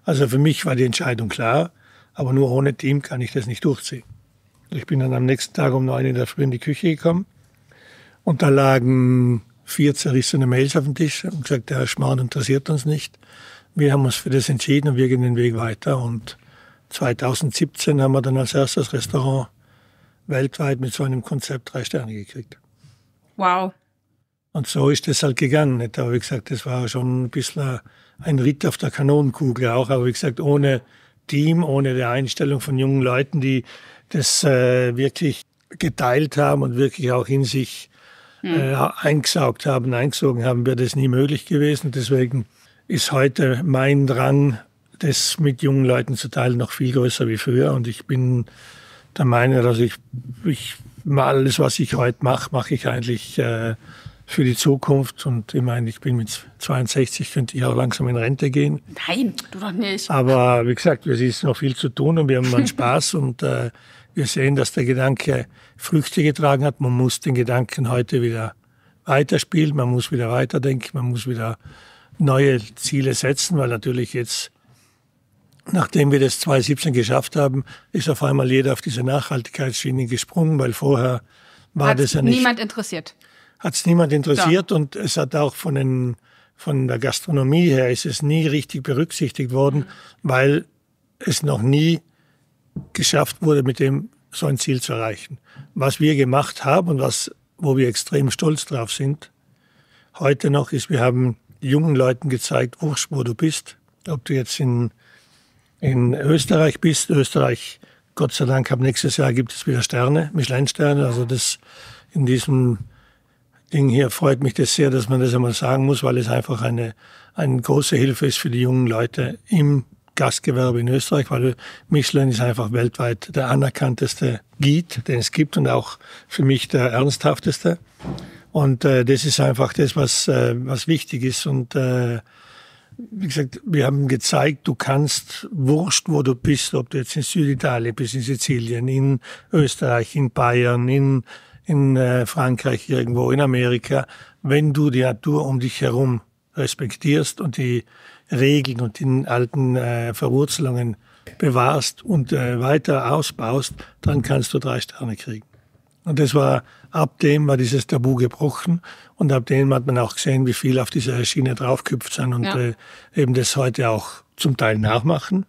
Also für mich war die Entscheidung klar, aber nur ohne Team kann ich das nicht durchziehen. Ich bin dann am nächsten Tag um neun in der Früh in die Küche gekommen und da lagen vier zerrissene Mails auf den Tisch und gesagt, der Schmarrn interessiert uns nicht. Wir haben uns für das entschieden und wir gehen den Weg weiter. Und 2017 haben wir dann als erstes Restaurant weltweit mit so einem Konzept drei Sterne gekriegt. Wow. Und so ist das halt gegangen. Nicht? Aber wie gesagt, das war schon ein bisschen ein Ritt auf der Kanonenkugel auch. Aber wie gesagt, ohne Team, ohne die Einstellung von jungen Leuten, die das äh, wirklich geteilt haben und wirklich auch in sich hm. äh, eingesaugt haben, eingesogen haben, wäre das nie möglich gewesen. Deswegen ist heute mein Drang, das mit jungen Leuten zu teilen, noch viel größer wie früher. Und ich bin der Meinung, dass also ich, ich alles, was ich heute mache, mache ich eigentlich äh, für die Zukunft. Und ich meine, ich bin mit 62, könnte ich auch langsam in Rente gehen. Nein, du doch nicht. Aber wie gesagt, es ist noch viel zu tun und wir haben Spaß und äh, wir sehen, dass der Gedanke Früchte getragen hat. Man muss den Gedanken heute wieder weiterspielen, man muss wieder weiterdenken, man muss wieder neue Ziele setzen, weil natürlich jetzt, nachdem wir das 2017 geschafft haben, ist auf einmal jeder auf diese Nachhaltigkeitsschiene gesprungen, weil vorher war hat das ja nicht. Niemand interessiert hat es niemand interessiert ja. und es hat auch von, den, von der Gastronomie her ist es nie richtig berücksichtigt worden, mhm. weil es noch nie geschafft wurde, mit dem so ein Ziel zu erreichen. Was wir gemacht haben und was, wo wir extrem stolz drauf sind, heute noch ist, wir haben jungen Leuten gezeigt, wurscht, wo du bist, ob du jetzt in, in Österreich bist, Österreich, Gott sei Dank, ab nächstes Jahr gibt es wieder Sterne, Michelin-Sterne, also das in diesem Ding hier freut mich das sehr, dass man das einmal sagen muss, weil es einfach eine, eine große Hilfe ist für die jungen Leute im Gastgewerbe in Österreich, weil Michelin ist einfach weltweit der anerkannteste Guide, den es gibt und auch für mich der ernsthafteste. Und äh, das ist einfach das, was, äh, was wichtig ist. Und äh, wie gesagt, wir haben gezeigt, du kannst, wurscht wo du bist, ob du jetzt in Süditalien bist, in Sizilien, in Österreich, in Bayern, in in äh, Frankreich, irgendwo in Amerika, wenn du die Natur um dich herum respektierst und die Regeln und die alten äh, Verwurzelungen bewahrst und äh, weiter ausbaust, dann kannst du drei Sterne kriegen. Und das war, ab dem war dieses Tabu gebrochen und ab dem hat man auch gesehen, wie viel auf dieser Schiene draufgeküpft sind und ja. eben das heute auch zum Teil nachmachen,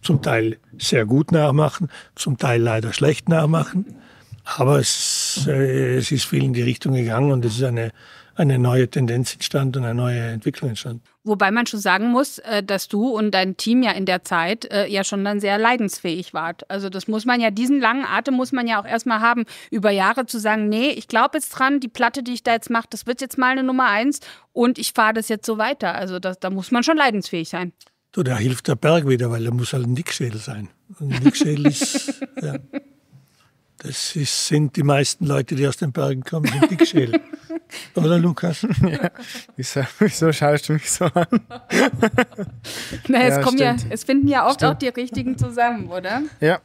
zum Teil sehr gut nachmachen, zum Teil leider schlecht nachmachen. Aber es, äh, es ist viel in die Richtung gegangen und es ist eine, eine neue Tendenz entstanden und eine neue Entwicklung entstanden. Wobei man schon sagen muss, äh, dass du und dein Team ja in der Zeit äh, ja schon dann sehr leidensfähig wart. Also das muss man ja, diesen langen Atem muss man ja auch erstmal haben, über Jahre zu sagen, nee, ich glaube jetzt dran, die Platte, die ich da jetzt mache, das wird jetzt mal eine Nummer eins und ich fahre das jetzt so weiter. Also das, da muss man schon leidensfähig sein. Du, da hilft der Berg wieder, weil da muss halt ein Nickschädel sein. Ein Nickschädel ist, ja. Das ist, sind die meisten Leute, die aus den Bergen kommen, sind die dickschädel. Oder Lukas? Ja. Wieso, wieso, schaust du mich so an? Naja, ja, es, kommen ja, es finden ja oft stimmt. auch die richtigen zusammen, oder? Ja.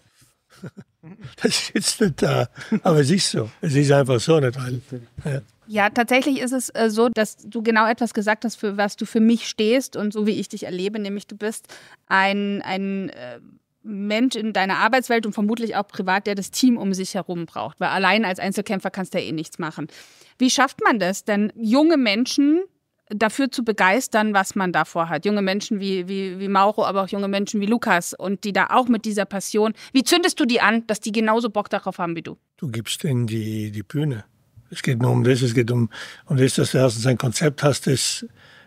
Das ist jetzt nicht da. Aber es ist so. Es ist einfach so, nicht Ja. ja, tatsächlich ist es äh, so, dass du genau etwas gesagt hast, für was du für mich stehst und so wie ich dich erlebe, nämlich du bist ein, ein äh, Mensch in deiner Arbeitswelt und vermutlich auch privat, der das Team um sich herum braucht, weil allein als Einzelkämpfer kannst du ja eh nichts machen. Wie schafft man das denn, junge Menschen dafür zu begeistern, was man davor hat? Junge Menschen wie, wie, wie Mauro, aber auch junge Menschen wie Lukas und die da auch mit dieser Passion. Wie zündest du die an, dass die genauso Bock darauf haben wie du? Du gibst ihnen die, die Bühne. Es geht nur um das, es geht um, um das, dass du erstens ein Konzept hast, das,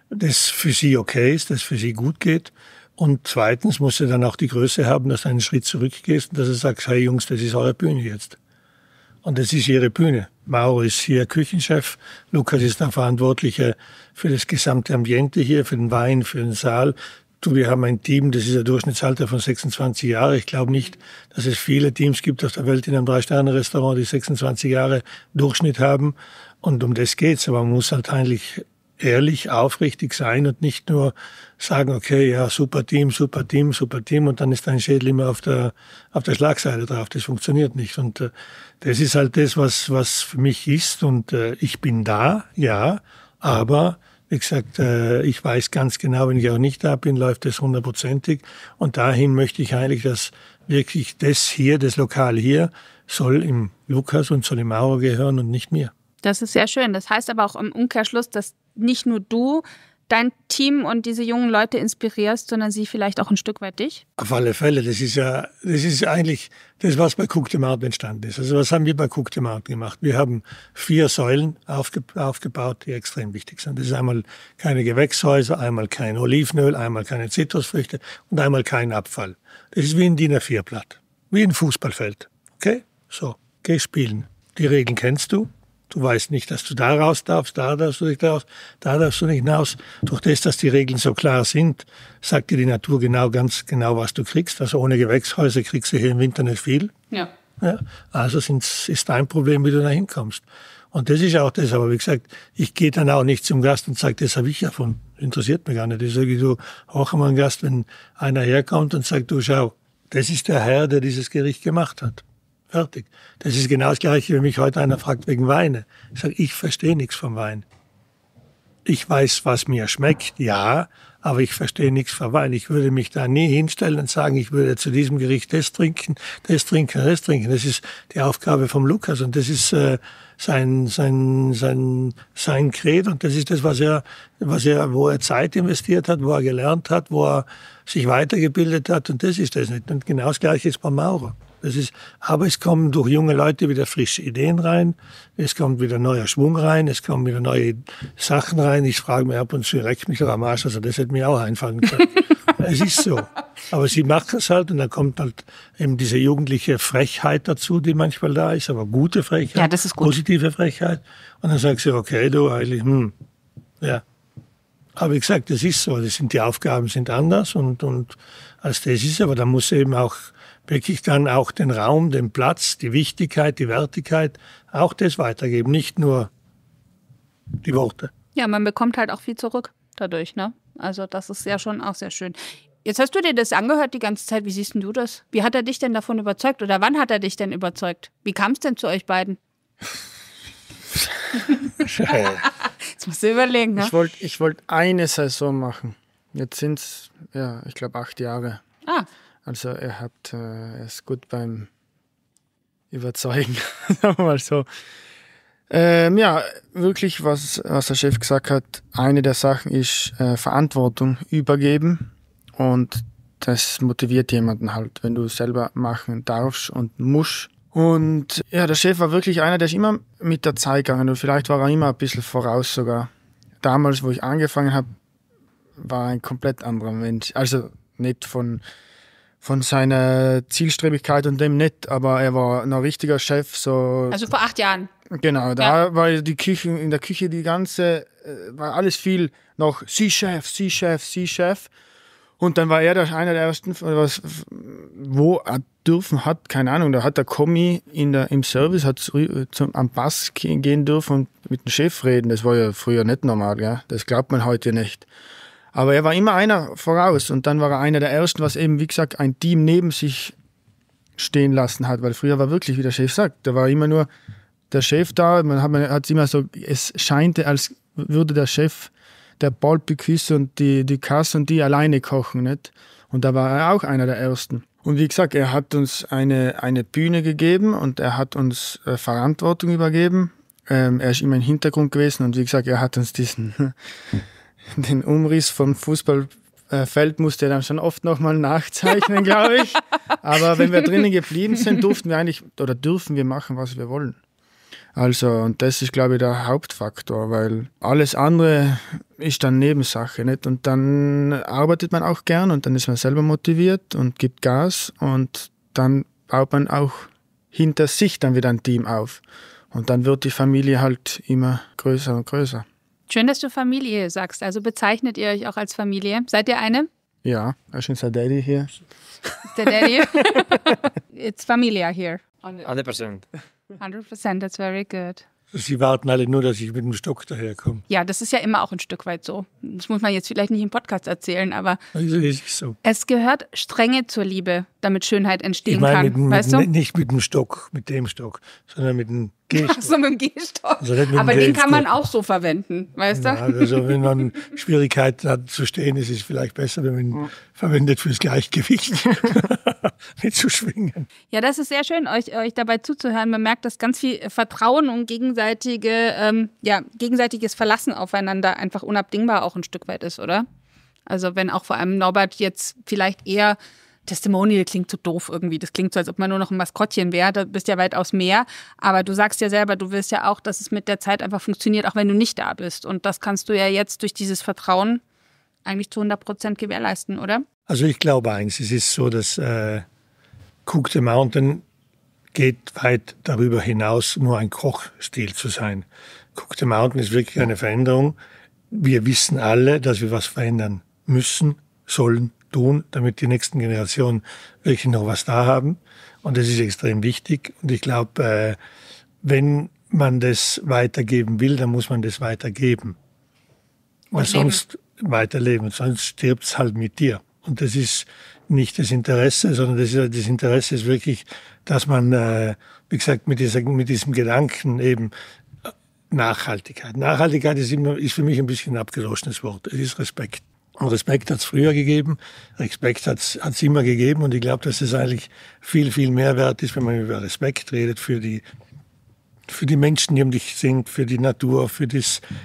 das für sie okay ist, das für sie gut geht und zweitens musst du dann auch die Größe haben, dass du einen Schritt zurückgehst und dass du sagst, hey Jungs, das ist eure Bühne jetzt. Und das ist ihre Bühne. Mauro ist hier Küchenchef, Lukas ist dann Verantwortlicher für das gesamte Ambiente hier, für den Wein, für den Saal. Du, wir haben ein Team, das ist ein Durchschnittsalter von 26 Jahren. Ich glaube nicht, dass es viele Teams gibt auf der Welt in einem Drei-Sterne-Restaurant, die 26 Jahre Durchschnitt haben. Und um das geht's. Aber man muss halt eigentlich ehrlich, aufrichtig sein und nicht nur sagen, okay, ja, super Team, super Team, super Team und dann ist dein Schädel immer auf der, auf der Schlagseite drauf. Das funktioniert nicht. Und äh, das ist halt das, was, was für mich ist und äh, ich bin da, ja, aber wie gesagt, äh, ich weiß ganz genau, wenn ich auch nicht da bin, läuft das hundertprozentig und dahin möchte ich eigentlich, dass wirklich das hier, das Lokal hier, soll im Lukas und soll im Auro gehören und nicht mir. Das ist sehr schön. Das heißt aber auch im Umkehrschluss, dass nicht nur du dein Team und diese jungen Leute inspirierst, sondern sie vielleicht auch ein Stück weit dich? Auf alle Fälle. Das ist ja, das ist eigentlich das, was bei Cook the Mountain entstanden ist. Also was haben wir bei Cook the Mountain gemacht? Wir haben vier Säulen aufge aufgebaut, die extrem wichtig sind. Das ist einmal keine Gewächshäuser, einmal kein Olivenöl, einmal keine Zitrusfrüchte und einmal kein Abfall. Das ist wie ein DIN A4-Blatt. Wie ein Fußballfeld. Okay? So. Geh spielen. Die Regeln kennst du. Du weißt nicht, dass du da raus darfst, da darfst du nicht raus, da darfst du nicht hinaus. Durch das, dass die Regeln so klar sind, sagt dir die Natur genau, ganz genau, was du kriegst. Also ohne Gewächshäuser kriegst du hier im Winter nicht viel. Ja. ja also ist dein Problem, wie du da hinkommst. Und das ist auch das. Aber wie gesagt, ich gehe dann auch nicht zum Gast und sage, das habe ich erfunden. Interessiert mich gar nicht. Ich sage, du, auch einmal ein Gast, wenn einer herkommt und sagt, du schau, das ist der Herr, der dieses Gericht gemacht hat. Fertig. Das ist genau das Gleiche, wenn mich heute einer fragt wegen Weine. Ich sage, ich verstehe nichts vom Wein. Ich weiß, was mir schmeckt, ja, aber ich verstehe nichts vom Wein. Ich würde mich da nie hinstellen und sagen, ich würde zu diesem Gericht das trinken, das trinken, das trinken. Das ist die Aufgabe vom Lukas und das ist äh, sein, sein, sein, sein Kred und das ist das, was er, was er, wo er Zeit investiert hat, wo er gelernt hat, wo er sich weitergebildet hat und das ist das nicht. Und genau das Gleiche ist bei Maurer. Das ist, aber es kommen durch junge Leute wieder frische Ideen rein, es kommt wieder neuer Schwung rein, es kommen wieder neue Sachen rein. Ich frage mich ab und zu, recht mich doch am Arsch, also das hätte mir auch einfallen können. es ist so. Aber sie machen es halt und dann kommt halt eben diese jugendliche Frechheit dazu, die manchmal da ist, aber gute Frechheit, ja, das ist gut. positive Frechheit. Und dann sagst du, okay, du eigentlich, hm, ja. Aber wie gesagt, das ist so. Das sind, die Aufgaben sind anders und, und als das ist, aber da muss eben auch wirklich dann auch den Raum, den Platz, die Wichtigkeit, die Wertigkeit, auch das weitergeben, nicht nur die Worte. Ja, man bekommt halt auch viel zurück dadurch, ne? Also das ist ja schon auch sehr schön. Jetzt hast du dir das angehört die ganze Zeit. Wie siehst du das? Wie hat er dich denn davon überzeugt oder wann hat er dich denn überzeugt? Wie kam es denn zu euch beiden? Jetzt musst du überlegen. Ne? Ich wollte ich wollt eine Saison machen. Jetzt sind es, ja, ich glaube, acht Jahre. Ah. Also er habt äh, es gut beim Überzeugen, sagen wir mal so. Ähm, ja, wirklich, was, was der Chef gesagt hat, eine der Sachen ist äh, Verantwortung übergeben und das motiviert jemanden halt, wenn du selber machen darfst und musst. Und ja, der Chef war wirklich einer, der ist immer mit der Zeit gegangen und vielleicht war er immer ein bisschen voraus sogar. Damals, wo ich angefangen habe, war ein komplett anderer Mensch. Also nicht von von seiner Zielstrebigkeit und dem nicht, aber er war ein richtiger Chef. So also vor acht Jahren. Genau, da ja. war die Küche, in der Küche die ganze, äh, war alles viel noch Sie Chef, Sie Chef, Sie Chef. Und dann war er der, einer der ersten, was, wo er dürfen hat, keine Ahnung, da hat der Kommi in der, im Service hat äh, zum, am Bass gehen dürfen und mit dem Chef reden. Das war ja früher nicht normal, ja. Das glaubt man heute nicht. Aber er war immer einer voraus und dann war er einer der ersten, was eben, wie gesagt, ein Team neben sich stehen lassen hat, weil früher war wirklich, wie der Chef sagt, da war immer nur der Chef da, man hat, man hat immer so, es scheinte, als würde der Chef der Ballbeküsse und die, die Kasse und die alleine kochen, nicht? Und da war er auch einer der ersten. Und wie gesagt, er hat uns eine, eine Bühne gegeben und er hat uns äh, Verantwortung übergeben. Ähm, er ist immer im Hintergrund gewesen und wie gesagt, er hat uns diesen den Umriss vom Fußballfeld musste er dann schon oft nochmal nachzeichnen, glaube ich. Aber wenn wir drinnen geblieben sind, durften wir eigentlich oder dürfen wir machen, was wir wollen. Also, und das ist, glaube ich, der Hauptfaktor, weil alles andere ist dann Nebensache, nicht? Und dann arbeitet man auch gern und dann ist man selber motiviert und gibt Gas und dann baut man auch hinter sich dann wieder ein Team auf. Und dann wird die Familie halt immer größer und größer. Schön, dass du Familie sagst. Also bezeichnet ihr euch auch als Familie? Seid ihr eine? Ja, ich bin der Daddy hier. Der Daddy? It's Familia here. 100 Prozent. 100 Prozent, that's very good. Sie warten alle nur, dass ich mit dem Stock daherkomme. Ja, das ist ja immer auch ein Stück weit so. Das muss man jetzt vielleicht nicht im Podcast erzählen, aber also so. es gehört Strenge zur Liebe, damit Schönheit entstehen ich meine, kann. Mit, weißt mit, du? Nicht mit dem Stock, mit dem Stock, sondern mit dem Gehstock. so mit dem Gehstock. Also mit aber dem den kann man auch so verwenden, weißt du? Ja, also wenn man Schwierigkeiten hat zu stehen, ist es vielleicht besser, wenn man ihn ja. verwendet fürs Gleichgewicht mitzuschwingen. Ja, das ist sehr schön, euch, euch dabei zuzuhören. Man merkt, dass ganz viel Vertrauen und gegenseitige, ähm, ja, gegenseitiges Verlassen aufeinander einfach unabdingbar auch ein Stück weit ist, oder? Also wenn auch vor allem Norbert jetzt vielleicht eher Testimonial klingt so doof irgendwie. Das klingt so, als ob man nur noch ein Maskottchen wäre. Du bist ja weitaus mehr. Aber du sagst ja selber, du willst ja auch, dass es mit der Zeit einfach funktioniert, auch wenn du nicht da bist. Und das kannst du ja jetzt durch dieses Vertrauen eigentlich zu 100 Prozent gewährleisten, oder? Also ich glaube eins, es ist so, dass äh, Cook the Mountain geht weit darüber hinaus, nur ein Kochstil zu sein. Cook the Mountain ist wirklich eine Veränderung. Wir wissen alle, dass wir was verändern müssen, sollen, tun, damit die nächsten Generationen wirklich noch was da haben. Und das ist extrem wichtig. Und ich glaube, äh, wenn man das weitergeben will, dann muss man das weitergeben. Weil sonst weiterleben, sonst stirbt es halt mit dir. Und das ist nicht das Interesse, sondern das, ist, halt das Interesse ist wirklich, dass man, äh, wie gesagt, mit, dieser, mit diesem Gedanken eben äh, Nachhaltigkeit. Nachhaltigkeit ist, immer, ist für mich ein bisschen ein abgeloschenes Wort. Es ist Respekt. Und Respekt hat's früher gegeben, Respekt hat's hat's immer gegeben und ich glaube, dass es eigentlich viel, viel mehr wert ist, wenn man über Respekt redet für die, für die Menschen, die um dich sind, für die Natur, für die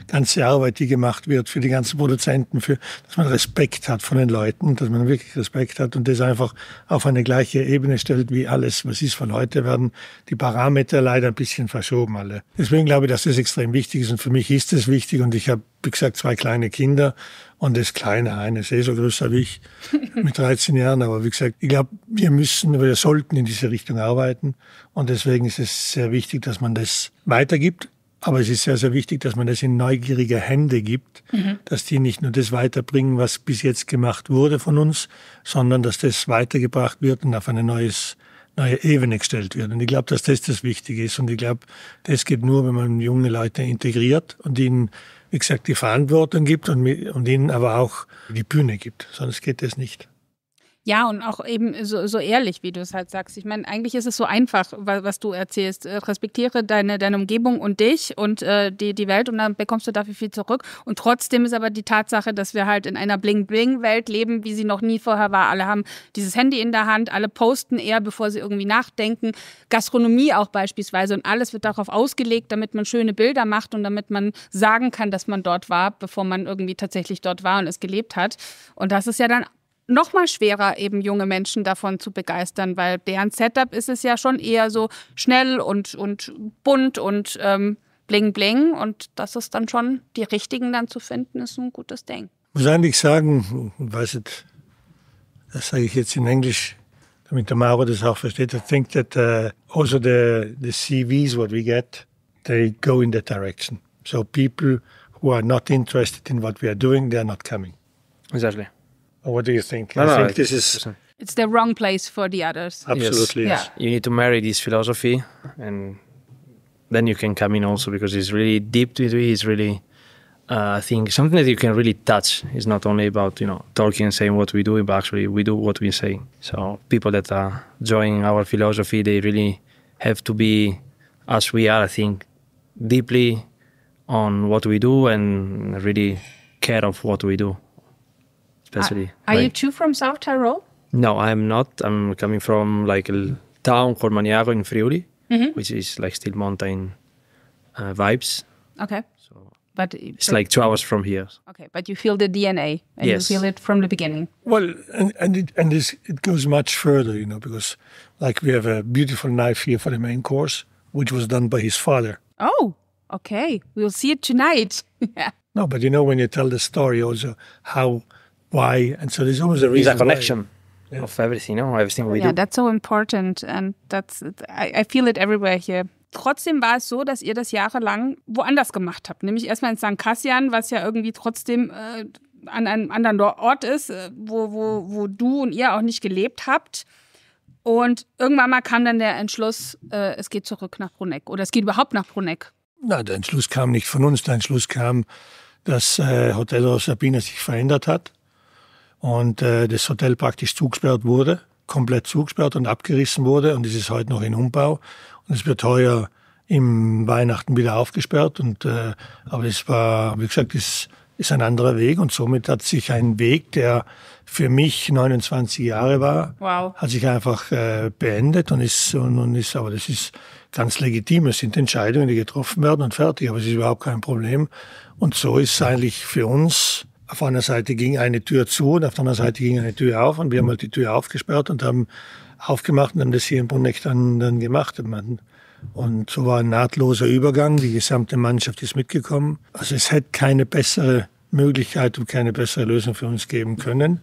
ganze Arbeit, die gemacht wird, für die ganzen Produzenten, für, dass man Respekt hat von den Leuten, dass man wirklich Respekt hat und das einfach auf eine gleiche Ebene stellt wie alles, was ist von heute, werden die Parameter leider ein bisschen verschoben alle. Deswegen glaube ich, dass das extrem wichtig ist und für mich ist es wichtig und ich habe, wie gesagt, zwei kleine Kinder und das kleine eine ist eh so größer wie ich mit 13 Jahren. Aber wie gesagt, ich glaube, wir müssen, wir sollten in diese Richtung arbeiten. Und deswegen ist es sehr wichtig, dass man das weitergibt. Aber es ist sehr, sehr wichtig, dass man das in neugierige Hände gibt, mhm. dass die nicht nur das weiterbringen, was bis jetzt gemacht wurde von uns, sondern dass das weitergebracht wird und auf eine neues, neue Ebene gestellt wird. Und ich glaube, dass das das Wichtige ist. Und ich glaube, das geht nur, wenn man junge Leute integriert und ihnen wie gesagt, die Verantwortung gibt und, und ihnen aber auch die Bühne gibt. Sonst geht das nicht. Ja, und auch eben so, so ehrlich, wie du es halt sagst. Ich meine, eigentlich ist es so einfach, was, was du erzählst. Äh, respektiere deine, deine Umgebung und dich und äh, die, die Welt und dann bekommst du dafür viel zurück. Und trotzdem ist aber die Tatsache, dass wir halt in einer Bling-Bling-Welt leben, wie sie noch nie vorher war. Alle haben dieses Handy in der Hand, alle posten eher, bevor sie irgendwie nachdenken. Gastronomie auch beispielsweise und alles wird darauf ausgelegt, damit man schöne Bilder macht und damit man sagen kann, dass man dort war, bevor man irgendwie tatsächlich dort war und es gelebt hat. Und das ist ja dann noch mal schwerer, eben junge Menschen davon zu begeistern, weil deren Setup ist es ja schon eher so schnell und, und bunt und ähm, bling bling. Und das ist dann schon, die richtigen dann zu finden, ist ein gutes Ding. Ich muss eigentlich sagen, ich weiß nicht, das sage ich jetzt in Englisch, damit der Mauro das auch versteht. I think that uh, also the, the CVs what we get, they go in that direction. So people who are not interested in what we are doing, they are not coming. Exactly. What do you think? No, I no, think this is it's the wrong place for the others. Absolutely, yes. yes. Yeah. You need to marry this philosophy, and then you can come in also because it's really deep to do It's really uh, think something that you can really touch. It's not only about you know talking and saying what we do, but actually we do what we say. So people that are joining our philosophy, they really have to be as we are. I think deeply on what we do and really care of what we do especially. Are, are like, you too from South Tyrol? No, I'm not. I'm coming from like a town called Maniago in Friuli, mm-hmm. which is like still mountain uh, vibes. Okay. So but it's like two hours from here. Okay, but you feel the DNA and yes. you feel it from the beginning. Well, and and it, and this, it goes much further, you know, because like we have a beautiful knife here for the main course, which was done by his father. Oh, okay. We'll see it tonight. yeah. No, but you know when you tell the story also how why. And so there's always a reason. It's a connection why. of everything, you know, everything we yeah, genau, do. Yeah, that's so important. And that's, I, I feel it everywhere here. Trotzdem war es so, dass ihr das jahrelang woanders gemacht habt, nämlich erstmal in St. Cassian, was ja irgendwie trotzdem äh, an einem anderen Ort ist, äh, wo, wo, wo du und ihr auch nicht gelebt habt. Und irgendwann mal kam dann der Entschluss, äh, es geht zurück nach Bruneck oder es geht überhaupt nach Bruneck. Na, der Entschluss kam nicht von uns, der Entschluss kam, dass äh, Hotel Rosabina sich verändert hat und äh, das Hotel praktisch zugesperrt wurde, komplett zugesperrt und abgerissen wurde und es ist heute noch in Umbau und es wird heuer im Weihnachten wieder aufgesperrt und äh, aber es war wie gesagt es ist ein anderer Weg und somit hat sich ein Weg, der für mich 29 Jahre war, wow. hat sich einfach äh, beendet und ist und, und ist aber das ist ganz legitim. Es sind Entscheidungen, die getroffen werden und fertig, aber es ist überhaupt kein Problem. Und so ist eigentlich für uns auf einer Seite ging eine Tür zu und auf der anderen Seite ging eine Tür auf und wir haben halt die Tür aufgesperrt und haben aufgemacht und haben das hier in Bruneck dann, dann gemacht. Und so war ein nahtloser Übergang, die gesamte Mannschaft ist mitgekommen. Also es hätte keine bessere Möglichkeit und keine bessere Lösung für uns geben können.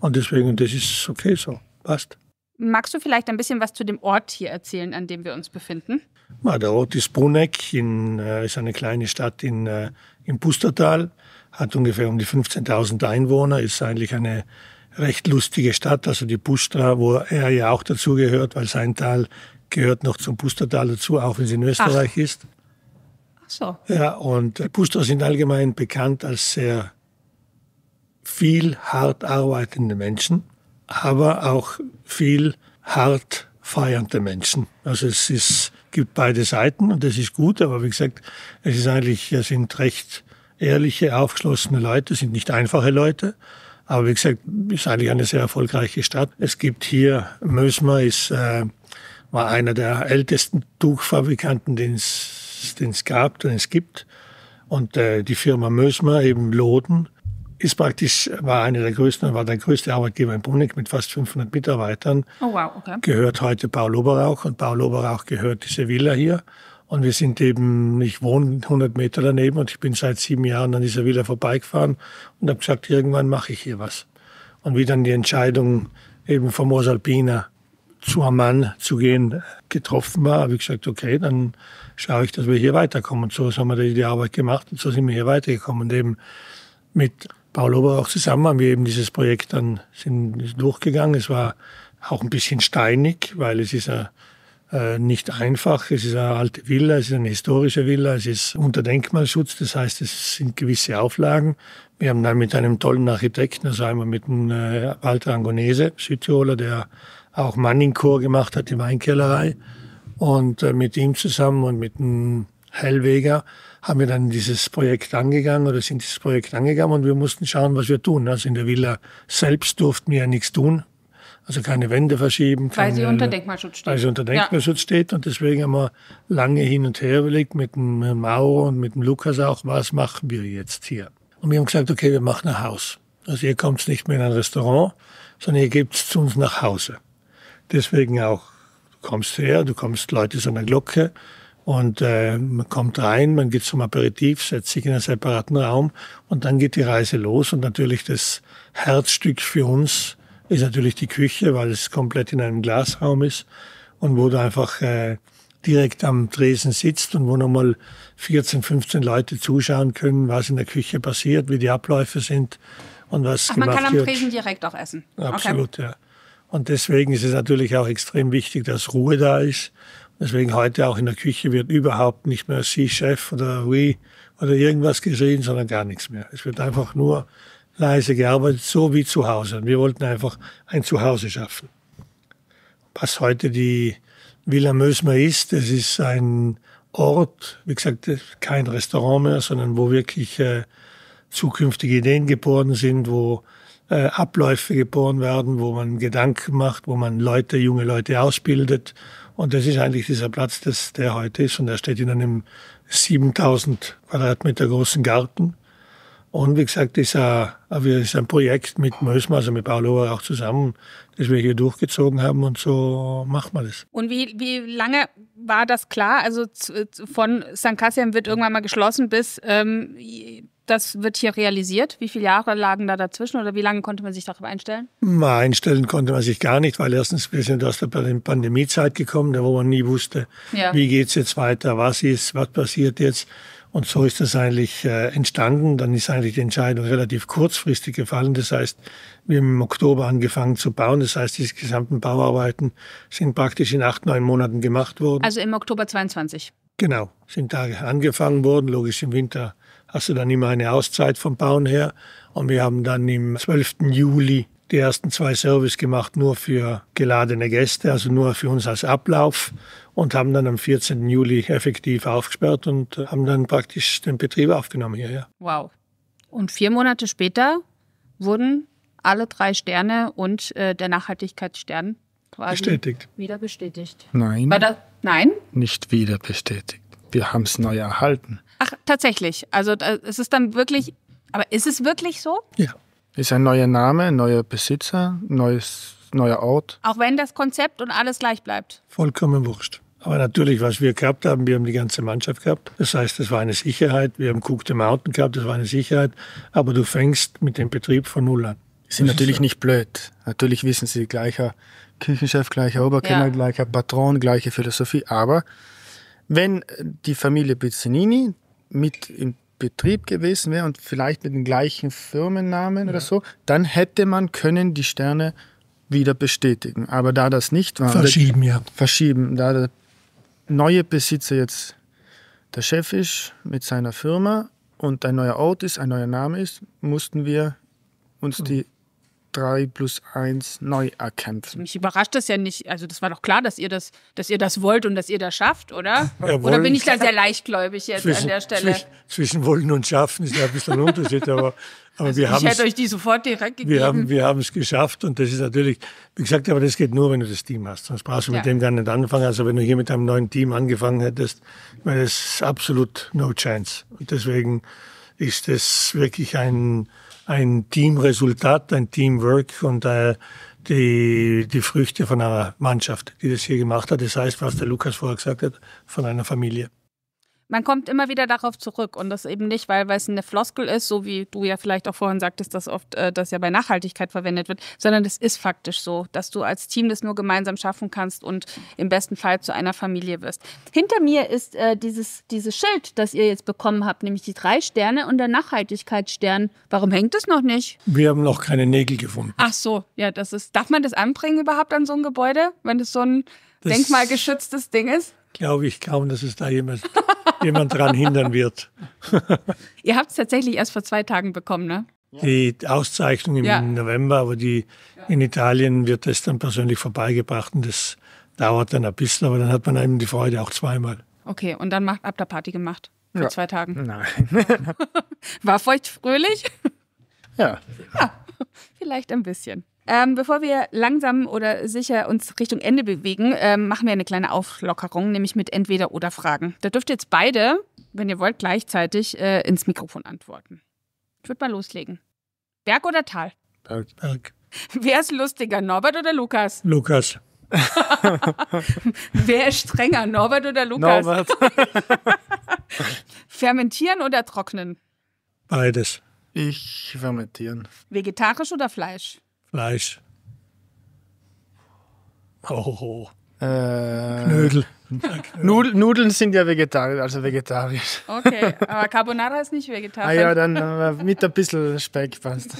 Und deswegen, das ist okay so, passt. Magst du vielleicht ein bisschen was zu dem Ort hier erzählen, an dem wir uns befinden? Ja, der Ort ist Bruneck, in, äh, ist eine kleine Stadt in, äh, im Pustertal hat ungefähr um die 15.000 Einwohner, ist eigentlich eine recht lustige Stadt, also die Pustra, wo er ja auch dazugehört, weil sein Tal gehört noch zum Pustertal dazu, auch wenn es in Österreich Ach. ist. Ach so. Ja, und die Puster sind allgemein bekannt als sehr viel hart arbeitende Menschen, aber auch viel hart feiernde Menschen. Also es ist, gibt beide Seiten und das ist gut, aber wie gesagt, es ist eigentlich, es sind recht ehrliche, aufgeschlossene Leute, sind nicht einfache Leute. Aber wie gesagt, ist eigentlich eine sehr erfolgreiche Stadt. Es gibt hier, Mösmer ist, äh, war einer der ältesten Tuchfabrikanten, den es gab, den es gibt. Und äh, die Firma Mösmer, eben Loden, ist praktisch, war eine der größten, war der größte Arbeitgeber in Brunnig mit fast 500 Mitarbeitern. Oh wow, okay. Gehört heute Paul Oberauch und Paul Oberauch gehört diese Villa hier. Und wir sind eben, ich wohne 100 Meter daneben und ich bin seit sieben Jahren an dieser Villa vorbeigefahren und habe gesagt, irgendwann mache ich hier was. Und wie dann die Entscheidung eben vom Osalpina zu Amman zu gehen getroffen war, habe ich gesagt, okay, dann schaue ich, dass wir hier weiterkommen. Und so haben wir die Arbeit gemacht und so sind wir hier weitergekommen. Und eben mit Paul Ober auch zusammen haben wir eben dieses Projekt dann sind durchgegangen. Es war auch ein bisschen steinig, weil es ist ein äh, nicht einfach. Es ist eine alte Villa, es ist eine historische Villa, es ist unter Denkmalschutz, das heißt, es sind gewisse Auflagen. Wir haben dann mit einem tollen Architekten, also einmal mit dem äh, Walter Angonese, Südtiroler, der auch Manningchor gemacht hat, die Weinkellerei. Und äh, mit ihm zusammen und mit dem Hellweger haben wir dann dieses Projekt angegangen oder sind dieses Projekt angegangen und wir mussten schauen, was wir tun. Also in der Villa selbst durften wir ja nichts tun. Also keine Wände verschieben. Keine, weil sie unter Denkmalschutz steht. Weil sie unter Denkmalschutz ja. steht. Und deswegen haben wir lange hin und her überlegt, mit dem äh, Mauro und mit dem Lukas auch, was machen wir jetzt hier? Und wir haben gesagt, okay, wir machen ein Haus. Also ihr kommt nicht mehr in ein Restaurant, sondern ihr gebt es zu uns nach Hause. Deswegen auch, du kommst her, du kommst, Leute so eine Glocke und äh, man kommt rein, man geht zum Aperitif, setzt sich in einen separaten Raum und dann geht die Reise los und natürlich das Herzstück für uns ist natürlich die Küche, weil es komplett in einem Glasraum ist und wo du einfach äh, direkt am Tresen sitzt und wo nochmal 14, 15 Leute zuschauen können, was in der Küche passiert, wie die Abläufe sind und was Ach, man gemacht Man kann am Tresen direkt auch essen. Absolut, okay. ja. Und deswegen ist es natürlich auch extrem wichtig, dass Ruhe da ist. Deswegen heute auch in der Küche wird überhaupt nicht mehr Sie, Chef oder We oui oder irgendwas geschrien, sondern gar nichts mehr. Es wird einfach nur leise gearbeitet, so wie zu Hause. wir wollten einfach ein Zuhause schaffen. Was heute die Villa Mösmer ist, es ist ein Ort, wie gesagt, kein Restaurant mehr, sondern wo wirklich äh, zukünftige Ideen geboren sind, wo äh, Abläufe geboren werden, wo man Gedanken macht, wo man Leute, junge Leute ausbildet. Und das ist eigentlich dieser Platz, das, der heute ist. Und der steht in einem 7000 Quadratmeter großen Garten und wie gesagt, das ist ein, Projekt mit Mösma, also mit Paolo auch zusammen, das wir hier durchgezogen haben und so macht man das. Und wie, wie lange war das klar? Also von St. Cassian wird irgendwann mal geschlossen bis ähm, das wird hier realisiert? Wie viele Jahre lagen da dazwischen oder wie lange konnte man sich darauf einstellen? Mal einstellen konnte man sich gar nicht, weil erstens wir sind aus der Pandemiezeit gekommen, wo man nie wusste, ja. wie geht es jetzt weiter, was ist, was passiert jetzt. Und so ist das eigentlich äh, entstanden. Dann ist eigentlich die Entscheidung relativ kurzfristig gefallen. Das heißt, wir haben im Oktober angefangen zu bauen. Das heißt, diese gesamten Bauarbeiten sind praktisch in acht, neun Monaten gemacht worden. Also im Oktober 22. Genau, sind da angefangen worden. Logisch im Winter hast du dann immer eine Auszeit vom Bauen her. Und wir haben dann im 12. Juli die ersten zwei Service gemacht, nur für geladene Gäste, also nur für uns als Ablauf und haben dann am 14. Juli effektiv aufgesperrt und äh, haben dann praktisch den Betrieb aufgenommen hier. Ja. Wow. Und vier Monate später wurden alle drei Sterne und äh, der Nachhaltigkeitsstern quasi bestätigt. wieder bestätigt. Nein. Da, nein? Nicht wieder bestätigt. Wir haben es neu erhalten. Ach, tatsächlich. Also es ist dann wirklich, aber ist es wirklich so? Ja. Ist ein neuer Name, neuer Besitzer, neues neuer Ort. Auch wenn das Konzept und alles gleich bleibt. Vollkommen wurscht. Aber natürlich, was wir gehabt haben, wir haben die ganze Mannschaft gehabt. Das heißt, es war eine Sicherheit. Wir haben Cook the Mountain gehabt, das war eine Sicherheit. Aber du fängst mit dem Betrieb von Null an. Sie sind natürlich so. nicht blöd. Natürlich wissen sie, gleicher Küchenchef, gleicher Oberkellner, ja. gleicher Patron, gleiche Philosophie. Aber wenn die Familie Pizzinini mit im Betrieb gewesen wäre und vielleicht mit dem gleichen Firmennamen ja. oder so, dann hätte man können die Sterne wieder bestätigen. Aber da das nicht war. Verschieben, ja. Verschieben. Da der neue Besitzer jetzt der Chef ist mit seiner Firma und ein neuer Ort ist, ein neuer Name ist, mussten wir uns mhm. die 3 plus 1 neu erkämpfen. Mich überrascht das ja nicht. Also das war doch klar, dass ihr das, dass ihr das wollt und dass ihr das schafft, oder? oder bin ich da sehr leichtgläubig jetzt zwischen, an der Stelle? Zwischen, zwischen, wollen und schaffen ist ja ein bisschen ein Unterschied, aber, aber also wir haben es. Ich hätte euch die sofort direkt gegeben. Wir haben, wir haben es geschafft und das ist natürlich, wie gesagt, aber das geht nur, wenn du das Team hast. Sonst brauchst du mit dem gar nicht anfangen. Also wenn du hier mit einem neuen Team angefangen hättest, wäre das absolut no chance. Und deswegen ist das wirklich ein ein Teamresultat, ein Teamwork und äh, die, die Früchte von einer Mannschaft, die das hier gemacht hat. Das heißt, was der Lukas vorher gesagt hat, von einer Familie man kommt immer wieder darauf zurück und das eben nicht, weil, es eine Floskel ist, so wie du ja vielleicht auch vorhin sagtest, dass oft äh, das ja bei Nachhaltigkeit verwendet wird, sondern es ist faktisch so, dass du als Team das nur gemeinsam schaffen kannst und im besten Fall zu einer Familie wirst. Hinter mir ist äh, dieses, dieses Schild, das ihr jetzt bekommen habt, nämlich die drei Sterne und der Nachhaltigkeitsstern. Warum hängt es noch nicht? Wir haben noch keine Nägel gefunden. Ach so, ja, das ist. Darf man das anbringen überhaupt an so ein Gebäude, wenn es so ein das denkmalgeschütztes Ding ist? glaube ich kaum, dass es da jemand, jemand dran hindern wird. Ihr habt es tatsächlich erst vor zwei Tagen bekommen, ne? Die Auszeichnung im ja. November, aber die in Italien wird das dann persönlich vorbeigebracht und das dauert dann ein bisschen, aber dann hat man eben die Freude auch zweimal. Okay, und dann macht, ab der Party gemacht vor ja. zwei Tagen? Nein. War feucht fröhlich? Ja. ja. Vielleicht ein bisschen. Ähm, bevor wir langsam oder sicher uns Richtung Ende bewegen, ähm, machen wir eine kleine Auflockerung, nämlich mit Entweder-Oder-Fragen. Da dürft ihr jetzt beide, wenn ihr wollt, gleichzeitig äh, ins Mikrofon antworten. Ich würde mal loslegen. Berg oder Tal? Berg. Berg. Wer ist lustiger, Norbert oder Lukas? Lukas. Wer ist strenger, Norbert oder Lukas? Norbert. Fermentieren oder trocknen? Beides. Ich fermentieren. Vegetarisch oder Fleisch? Fleisch. Oh. Äh, Knödel. Nudel, Nudeln sind ja vegetarisch, also vegetarisch. Okay, aber Carbonara ist nicht vegetarisch. Ah ja, dann äh, mit ein bisschen Speck passt.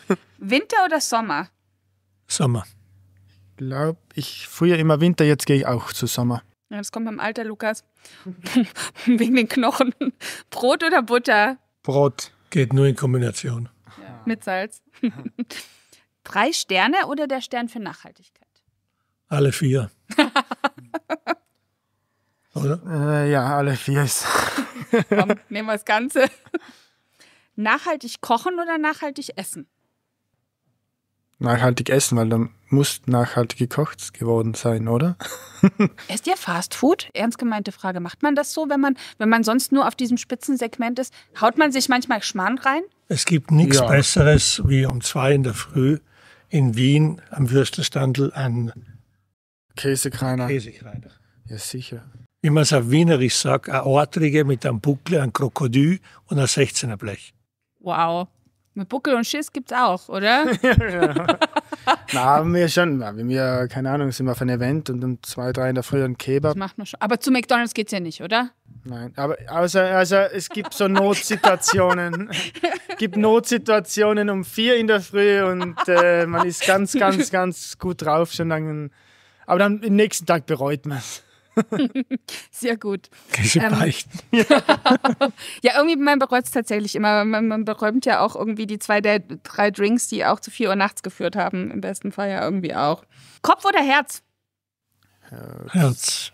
Winter oder Sommer? Sommer. Glaub ich, früher immer Winter, jetzt gehe ich auch zu Sommer. Ja, das kommt beim Alter, Lukas. Wegen den Knochen. Brot oder Butter? Brot. Geht nur in Kombination. Ja. Mit Salz. Drei Sterne oder der Stern für Nachhaltigkeit? Alle vier. oder? Äh, ja, alle vier. Komm, nehmen wir das Ganze. Nachhaltig kochen oder nachhaltig essen? Nachhaltig essen, weil dann muss nachhaltig gekocht geworden sein, oder? Esst ihr Fast Food? Ernst gemeinte Frage. Macht man das so, wenn man, wenn man sonst nur auf diesem Spitzensegment ist? Haut man sich manchmal Schmarrn rein? Es gibt nichts ja. Besseres, wie um zwei in der Früh in Wien am Würstelstandel an Käsekreiner. Käsekreiner. Ja, sicher. Wie man es auf Wienerisch sagt, ein Ortrige mit einem Buckel, einem Krokodil und einem 16er Blech. Wow. Mit Buckel und Schiss gibt's auch, oder? ja. ja. Na, haben wir schon. Na, wir, keine Ahnung, sind wir auf einem Event und um zwei, drei in der Früh ein Kebab. Das macht man schon. Aber zu McDonalds geht's ja nicht, oder? Nein, aber außer, also, also es gibt so Notsituationen. es gibt Notsituationen um vier in der Früh und äh, man ist ganz, ganz, ganz gut drauf schon dann. Aber dann am nächsten Tag bereut man es. Sehr gut. Gebeichten. Ähm, ja, irgendwie, man bereut es tatsächlich immer. Man, man beräumt ja auch irgendwie die zwei, der, drei Drinks, die auch zu 4 Uhr nachts geführt haben. Im besten Fall ja irgendwie auch. Kopf oder Herz. Herz.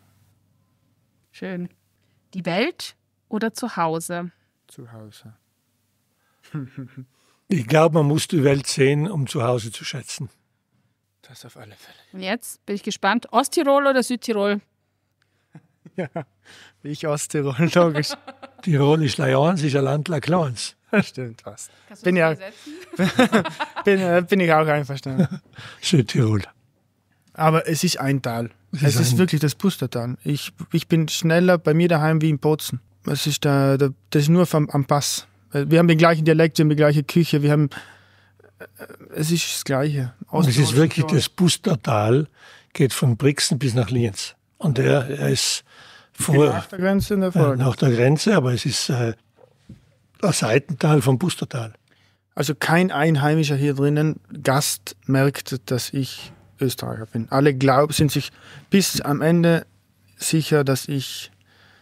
Schön. Die Welt oder zu Hause? Zu Hause. ich glaube, man muss die Welt sehen, um zu Hause zu schätzen. Das auf alle Fälle. Und jetzt bin ich gespannt. Osttirol oder Südtirol? Ja, ich aus Tirol, logisch. Tirolisch Lions ist ein Land La Clowns. Stimmt, passt. Bin, ja, bin, äh, bin ich auch einverstanden. Schön Tirol. Aber es ist ein Tal. Sie es ist wirklich das Pustertal. Ich, ich bin schneller bei mir daheim wie in Bozen. Es ist da, da, das ist nur vom, am Pass. Äh, wir haben den gleichen Dialekt, wir haben die gleiche Küche, wir haben. Äh, es ist das Gleiche. Ost es ist wirklich das Pustertal, geht von Brixen bis nach Lienz. Und er, er ist vor, nach der Grenze in der Folge? Äh, nach der Grenze, aber es ist äh, ein Seitental vom Bustertal. Also kein Einheimischer hier drinnen, Gast merkt, dass ich Österreicher bin. Alle glaub, sind sich bis am Ende sicher, dass ich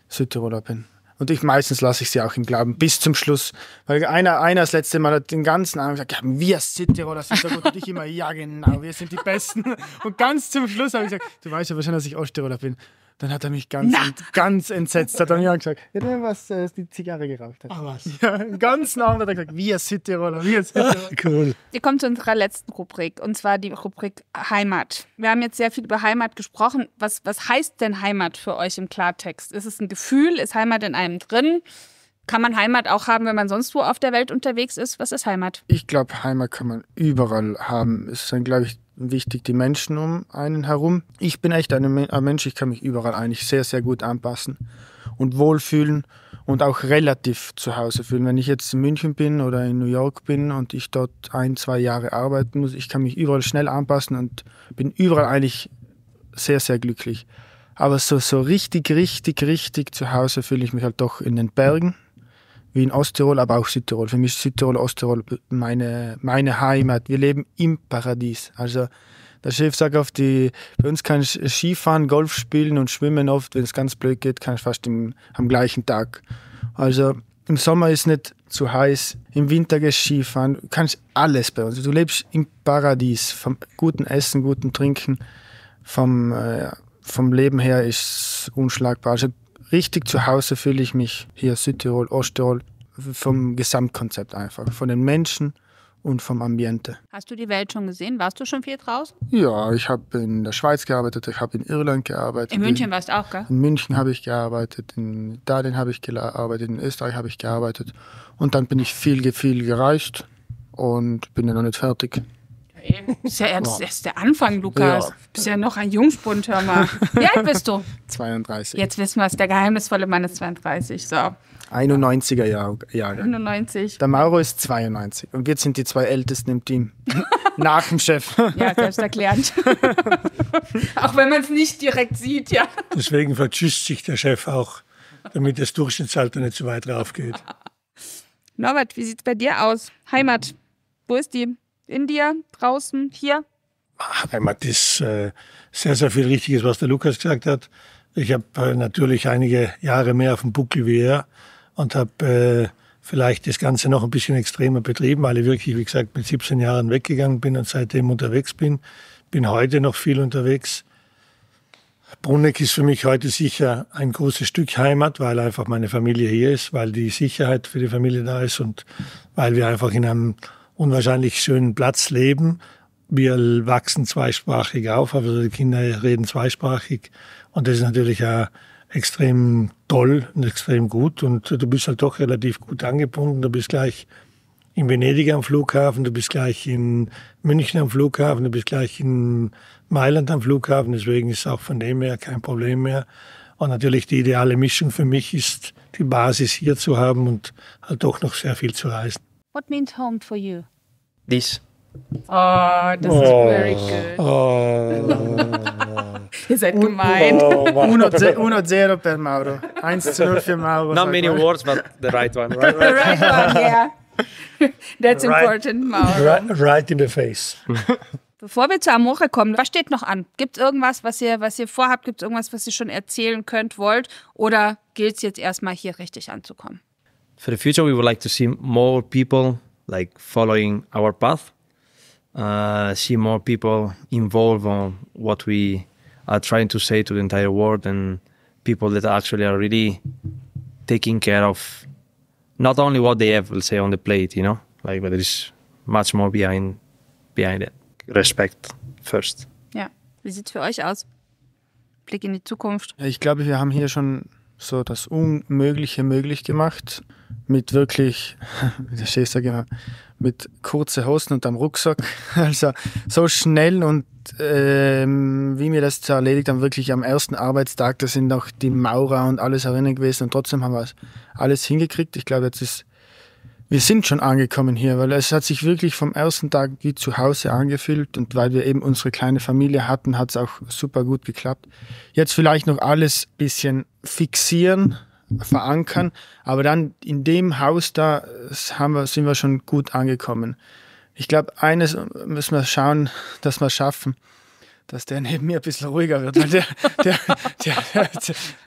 Südtiroler bin. Und ich meistens lasse ich sie auch im Glauben bis zum Schluss. Weil einer, einer das letzte Mal hat den ganzen Abend gesagt, ja, wir Südtiroler sind so gut. Und ich immer, ja genau, wir sind die Besten. Und ganz zum Schluss habe ich gesagt, du weißt ja wahrscheinlich, dass ich Osttiroler bin. Dann hat er mich ganz, ent, ganz entsetzt, hat er mir gesagt, ja, der was äh, die Zigarre geraucht hat. Ah, was? Ja, ganz nah hat er gesagt, wir Südtiroler, wir Südtiroler. cool. Wir kommen zu unserer letzten Rubrik, und zwar die Rubrik Heimat. Wir haben jetzt sehr viel über Heimat gesprochen. Was, was heißt denn Heimat für euch im Klartext? Ist es ein Gefühl? Ist Heimat in einem drin? Kann man Heimat auch haben, wenn man sonst wo auf der Welt unterwegs ist? Was ist Heimat? Ich glaube, Heimat kann man überall haben. Es ist dann, glaube ich, wichtig die Menschen um einen herum. Ich bin echt ein Mensch, ich kann mich überall eigentlich sehr, sehr gut anpassen und wohlfühlen und auch relativ zu Hause fühlen. Wenn ich jetzt in München bin oder in New York bin und ich dort ein, zwei Jahre arbeiten muss, ich kann mich überall schnell anpassen und bin überall eigentlich sehr, sehr glücklich. Aber so, so richtig, richtig, richtig zu Hause fühle ich mich halt doch in den Bergen wie in Osttirol, aber auch Südtirol. Für mich ist Südtirol, Osttirol meine, meine Heimat. Wir leben im Paradies. Also der Chef sagt oft, die, bei uns kann ich Skifahren, Golf spielen und schwimmen oft. Wenn es ganz blöd geht, kann ich fast im, am gleichen Tag. Also im Sommer ist nicht zu heiß, im Winter gehst Skifahren, du kannst alles bei uns. Du lebst im Paradies, vom guten Essen, guten Trinken, vom, äh, vom Leben her ist es unschlagbar. Also richtig zu Hause fühle ich mich hier Südtirol, Osttirol, vom Gesamtkonzept einfach, von den Menschen und vom Ambiente. Hast du die Welt schon gesehen? Warst du schon viel draußen? Ja, ich habe in der Schweiz gearbeitet, ich habe in Irland gearbeitet. In München in, warst du auch, gell? In München habe ich gearbeitet, in Italien habe ich gearbeitet, in Österreich habe ich gearbeitet. Und dann bin ich viel, viel gereist und bin ja noch nicht fertig ey. Ist ja erst, erst der Anfang, Lukas. Ja. Bist ja noch ein Jungspund, hör mal. Wie alt bist du? 32. Jetzt wissen wir es, der geheimnisvolle Mann ist 32. So. 91er Jahr, Jahre. 91. Der Mauro ist 92 und wir sind die zwei Ältesten im Team. Nach dem Chef. Ja, selbst erklärend. auch wenn man es nicht direkt sieht, ja. Deswegen vertschüsst sich der Chef auch, damit das Durchschnittsalter nicht zu weit raufgeht. Norbert, wie sieht es bei dir aus? Heimat, wo ist die? in dir, draußen, hier? Heimat ah, ist äh, sehr, sehr viel Richtiges, was der Lukas gesagt hat. Ich habe äh, natürlich einige Jahre mehr auf dem Buckel wie er und habe äh, vielleicht das Ganze noch ein bisschen extremer betrieben, weil ich wirklich, wie gesagt, mit 17 Jahren weggegangen bin und seitdem unterwegs bin. Bin heute noch viel unterwegs. Bruneck ist für mich heute sicher ein großes Stück Heimat, weil einfach meine Familie hier ist, weil die Sicherheit für die Familie da ist und weil wir einfach in einem unwahrscheinlich schönen Platz leben. Wir wachsen zweisprachig auf, also die Kinder reden zweisprachig und das ist natürlich auch extrem toll und extrem gut und du bist halt doch relativ gut angebunden. Du bist gleich in Venedig am Flughafen, du bist gleich in München am Flughafen, du bist gleich in Mailand am Flughafen, deswegen ist auch von dem her kein Problem mehr. Und natürlich die ideale Mischung für mich ist, die Basis hier zu haben und halt doch noch sehr viel zu reisen. What means home for you? This. Ah, oh, das oh. ist very good. Oh. Ihr seid gemein. Oh, per Mauro. 1 zu 0 für Mauro. Not many one. words, but the right one. Right, right. the right one, yeah. That's right, important, Mauro. Right in the face. Bevor wir zur Amore kommen, was steht noch an? Gibt es irgendwas, was ihr, was ihr vorhabt? Gibt es irgendwas, was ihr schon erzählen könnt, wollt? Oder gilt es jetzt erstmal hier richtig anzukommen? for the future, we would like to see more people like following our path, uh, see more people involved on what we are trying to say to the entire world, and people that actually are really taking care of not only what they have, let's say, on the plate, you know, like but there is much more behind behind it. Respect first. Ja, wie sieht's für euch aus? Blick in die Zukunft. Ich glaube, wir haben hier schon so das Unmögliche möglich gemacht. Mit wirklich, wie der Chef sagt immer, mit kurzen Hosen und am Rucksack. Also so schnell und ähm, wie wir das da erledigt haben, wirklich am ersten Arbeitstag, da sind noch die Maurer und alles erinnert gewesen und trotzdem haben wir alles hingekriegt. Ich glaube, jetzt ist wir sind schon angekommen hier, weil es hat sich wirklich vom ersten Tag wie zu Hause angefühlt und weil wir eben unsere kleine Familie hatten, hat es auch super gut geklappt. Jetzt vielleicht noch alles bisschen fixieren, verankern, aber dann in dem Haus da haben wir, sind wir schon gut angekommen. Ich glaube, eines müssen wir schauen, dass wir schaffen, dass der neben mir ein bisschen ruhiger wird, weil der, der, der,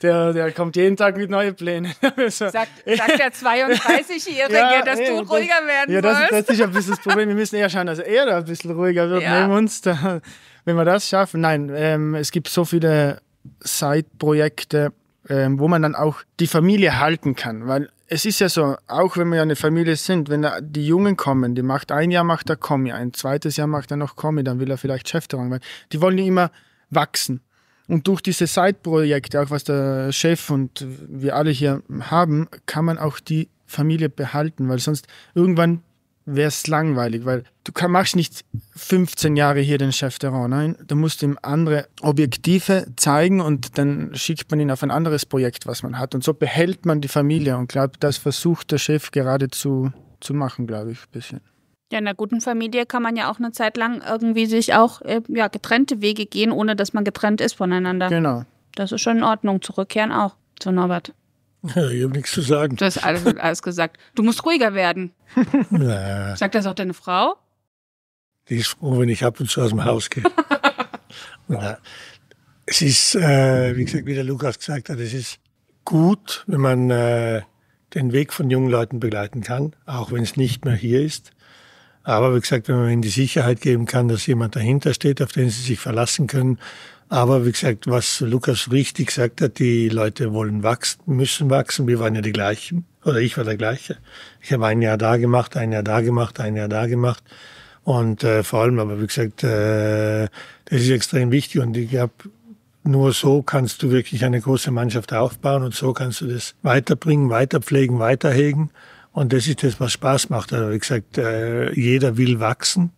der, der, kommt jeden Tag mit neuen Plänen. Also, sagt, sagt der 32-Jährige, dass du ruhiger werden ja, das, das ist ein bisschen das Problem. Wir müssen eher schauen, dass er da ein bisschen ruhiger wird neben uns. wenn wir das schaffen, nein, ähm, es gibt so viele Side-Projekte, ähm, wo man dann auch die Familie halten kann. Weil es ist ja so, auch wenn wir ja eine Familie sind, wenn da die Jungen kommen, die macht ein Jahr, macht er Kommi, ein zweites Jahr macht er noch Kommi, dann will er vielleicht Chefdrang, weil die wollen immer wachsen. Und durch diese Side-Projekte, auch was der Chef und wir alle hier haben, kann man auch die Familie behalten, weil sonst irgendwann wäre es langweilig, weil du kann, machst nicht 15 Jahre hier den Chef der Rau, nein, du musst ihm andere Objektive zeigen und dann schickt man ihn auf ein anderes Projekt, was man hat. Und so behält man die Familie und glaube, das versucht der Chef gerade zu, zu machen, glaube ich, ein bisschen. Ja, in einer guten Familie kann man ja auch eine Zeit lang irgendwie sich auch äh, ja, getrennte Wege gehen, ohne dass man getrennt ist voneinander. Genau. Das ist schon in Ordnung. Zurückkehren auch zu Norbert. Ja, ich habe nichts zu sagen. Du hast alles, alles gesagt. Du musst ruhiger werden. Na, Sagt das auch deine Frau? die ist froh, wenn ich ab und zu aus dem Haus gehe. Na, es ist, äh, wie gesagt, wie der Lukas gesagt hat, es ist gut, wenn man äh, den Weg von jungen Leuten begleiten kann, auch wenn es nicht mehr hier ist. Aber wie gesagt, wenn man ihnen die Sicherheit geben kann, dass jemand dahinter steht, auf den sie sich verlassen können aber wie gesagt, was Lukas richtig gesagt hat, die Leute wollen wachsen, müssen wachsen. Wir waren ja die gleichen. Oder ich war der gleiche. Ich habe ein Jahr da gemacht, ein Jahr da gemacht, ein Jahr da gemacht. Und äh, vor allem, aber wie gesagt, äh, das ist extrem wichtig. Und ich glaube, nur so kannst du wirklich eine große Mannschaft aufbauen und so kannst du das weiterbringen, weiterpflegen, weiterhegen. Und das ist das, was Spaß macht. Also wie gesagt, äh, jeder will wachsen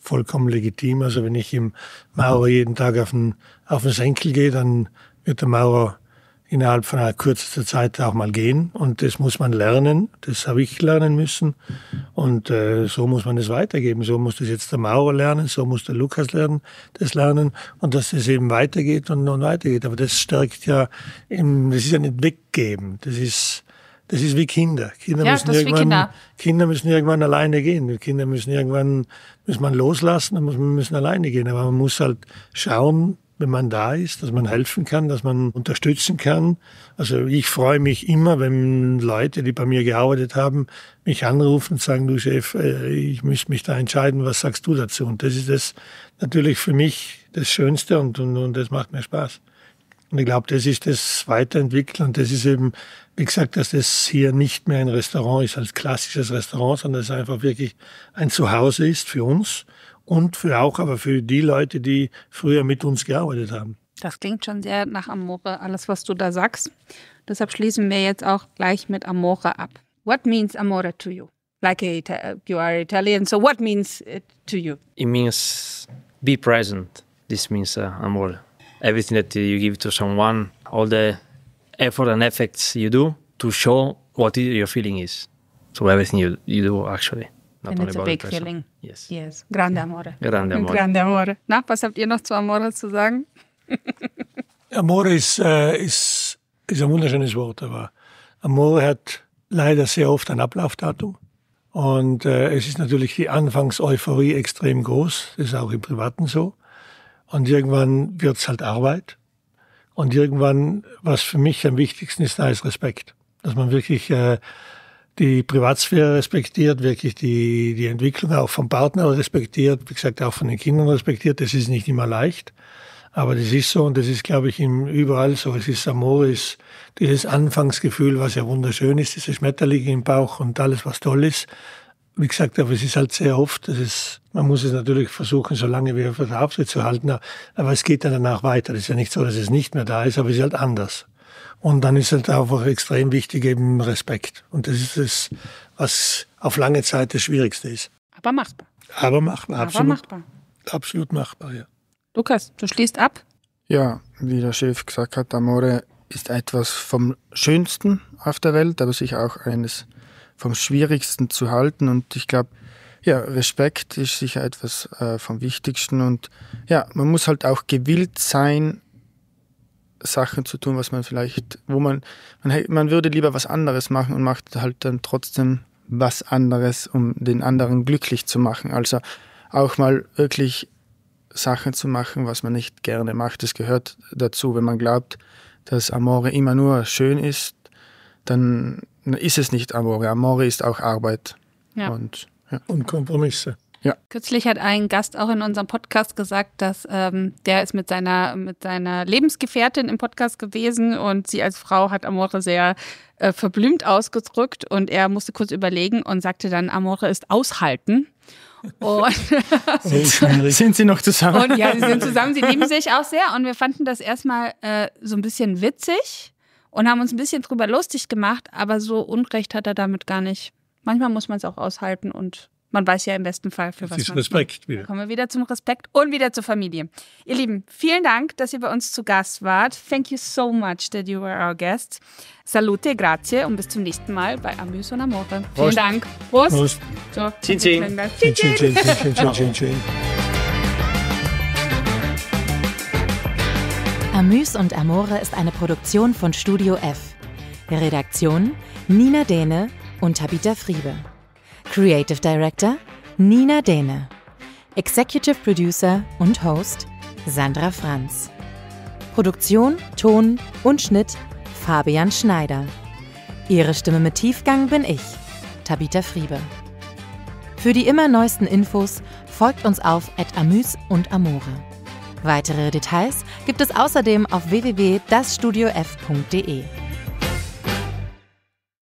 vollkommen legitim. Also wenn ich im Mauro jeden Tag auf den auf den Senkel geht, dann wird der Maurer innerhalb von einer kürzester Zeit auch mal gehen. Und das muss man lernen. Das habe ich lernen müssen. Und äh, so muss man das weitergeben. So muss das jetzt der Maurer lernen, so muss der Lukas lernen, das lernen. Und dass das eben weitergeht und, und weitergeht. Aber das stärkt ja, im, das ist ja nicht weggeben. Das ist, das ist wie Kinder. Kinder, ja, müssen irgendwann, Kinder. Kinder müssen irgendwann alleine gehen. Kinder müssen irgendwann, muss man loslassen dann und müssen alleine gehen. Aber man muss halt schauen, wenn man da ist, dass man helfen kann, dass man unterstützen kann. Also ich freue mich immer, wenn Leute, die bei mir gearbeitet haben, mich anrufen und sagen, du Chef, äh, ich müsste mich da entscheiden, was sagst du dazu? Und das ist das natürlich für mich das Schönste und, und, und das macht mir Spaß. Und ich glaube, das ist das Weiterentwickeln. Und das ist eben, wie gesagt, dass das hier nicht mehr ein Restaurant ist als klassisches Restaurant, sondern es einfach wirklich ein Zuhause ist für uns und für auch aber für die Leute, die früher mit uns gearbeitet haben. Das klingt schon sehr nach Amore, alles, was du da sagst. Deshalb schließen wir jetzt auch gleich mit Amore ab. What means Amore to you? Like a, you are Italian, so what means it to you? It means be present. This means uh, Amore. Everything that you give to someone, all the effort and effects you do to show what your feeling is. So everything you, you do actually. Not And it's a big feeling. Yes. Yes. Grande amore. Grande amore. Grande amore. Na, was habt ihr noch zu Amore zu sagen? amore ist, äh, eh, ist, ist ein wunderschönes Wort, aber Amore hat leider sehr oft ein Ablaufdatum. Und äh, es ist natürlich die Anfangseuphorie extrem groß. Das ist auch im Privaten so. Und irgendwann wird es halt Arbeit. Und irgendwann, was für mich am wichtigsten ist, da ist Respekt. Dass man wirklich äh, die Privatsphäre respektiert, wirklich die, die Entwicklung auch vom Partner respektiert, wie gesagt auch von den Kindern respektiert. Das ist nicht immer leicht, aber das ist so und das ist, glaube ich, überall so. Es ist es ist dieses Anfangsgefühl, was ja wunderschön ist, diese Schmetterlinge im Bauch und alles, was toll ist. Wie gesagt, aber es ist halt sehr oft, das ist, man muss es natürlich versuchen, so lange wie verhaftet zu halten, aber es geht dann danach weiter. Es ist ja nicht so, dass es nicht mehr da ist, aber es ist halt anders. Und dann ist halt einfach extrem wichtig eben Respekt. Und das ist das, was auf lange Zeit das Schwierigste ist. Aber machbar. Aber machbar, absolut. Aber machbar. Absolut machbar, ja. Lukas, du schließt ab? Ja, wie der Chef gesagt hat, Amore ist etwas vom Schönsten auf der Welt, aber sicher auch eines vom Schwierigsten zu halten. Und ich glaube, ja, Respekt ist sicher etwas äh, vom Wichtigsten. Und ja, man muss halt auch gewillt sein, Sachen zu tun, was man vielleicht, wo man, man, man würde lieber was anderes machen und macht halt dann trotzdem was anderes, um den anderen glücklich zu machen. Also auch mal wirklich Sachen zu machen, was man nicht gerne macht. Das gehört dazu. Wenn man glaubt, dass Amore immer nur schön ist, dann ist es nicht Amore. Amore ist auch Arbeit. Ja. Und, ja. und Kompromisse. Ja. Kürzlich hat ein Gast auch in unserem Podcast gesagt, dass ähm, der ist mit seiner, mit seiner Lebensgefährtin im Podcast gewesen und sie als Frau hat Amore sehr äh, verblümt ausgedrückt und er musste kurz überlegen und sagte dann, Amore ist aushalten. Und sind sie noch zusammen? Und ja, sie sind zusammen, sie lieben sich auch sehr und wir fanden das erstmal äh, so ein bisschen witzig und haben uns ein bisschen drüber lustig gemacht, aber so Unrecht hat er damit gar nicht. Manchmal muss man es auch aushalten und man weiß ja im besten Fall, für das was ist man Respekt wieder. Dann kommen wir wieder zum Respekt und wieder zur Familie. Ihr Lieben, vielen Dank, dass ihr bei uns zu Gast wart. Thank you so much that you were our guest. Salute, grazie und bis zum nächsten Mal bei Amuse und Amore. Prost. Vielen Dank. Prost. Prost. So, cin, cin. Cin, cin, cin, cin, cin, cin, cin. Amüs und Amore ist eine Produktion von Studio F. Redaktion Nina Dehne und Tabitha Friebe. Creative Director Nina Dehne. Executive Producer und Host Sandra Franz. Produktion, Ton und Schnitt Fabian Schneider. Ihre Stimme mit Tiefgang bin ich, Tabita Friebe. Für die immer neuesten Infos folgt uns auf amüs und amore. Weitere Details gibt es außerdem auf www.dasstudiof.de.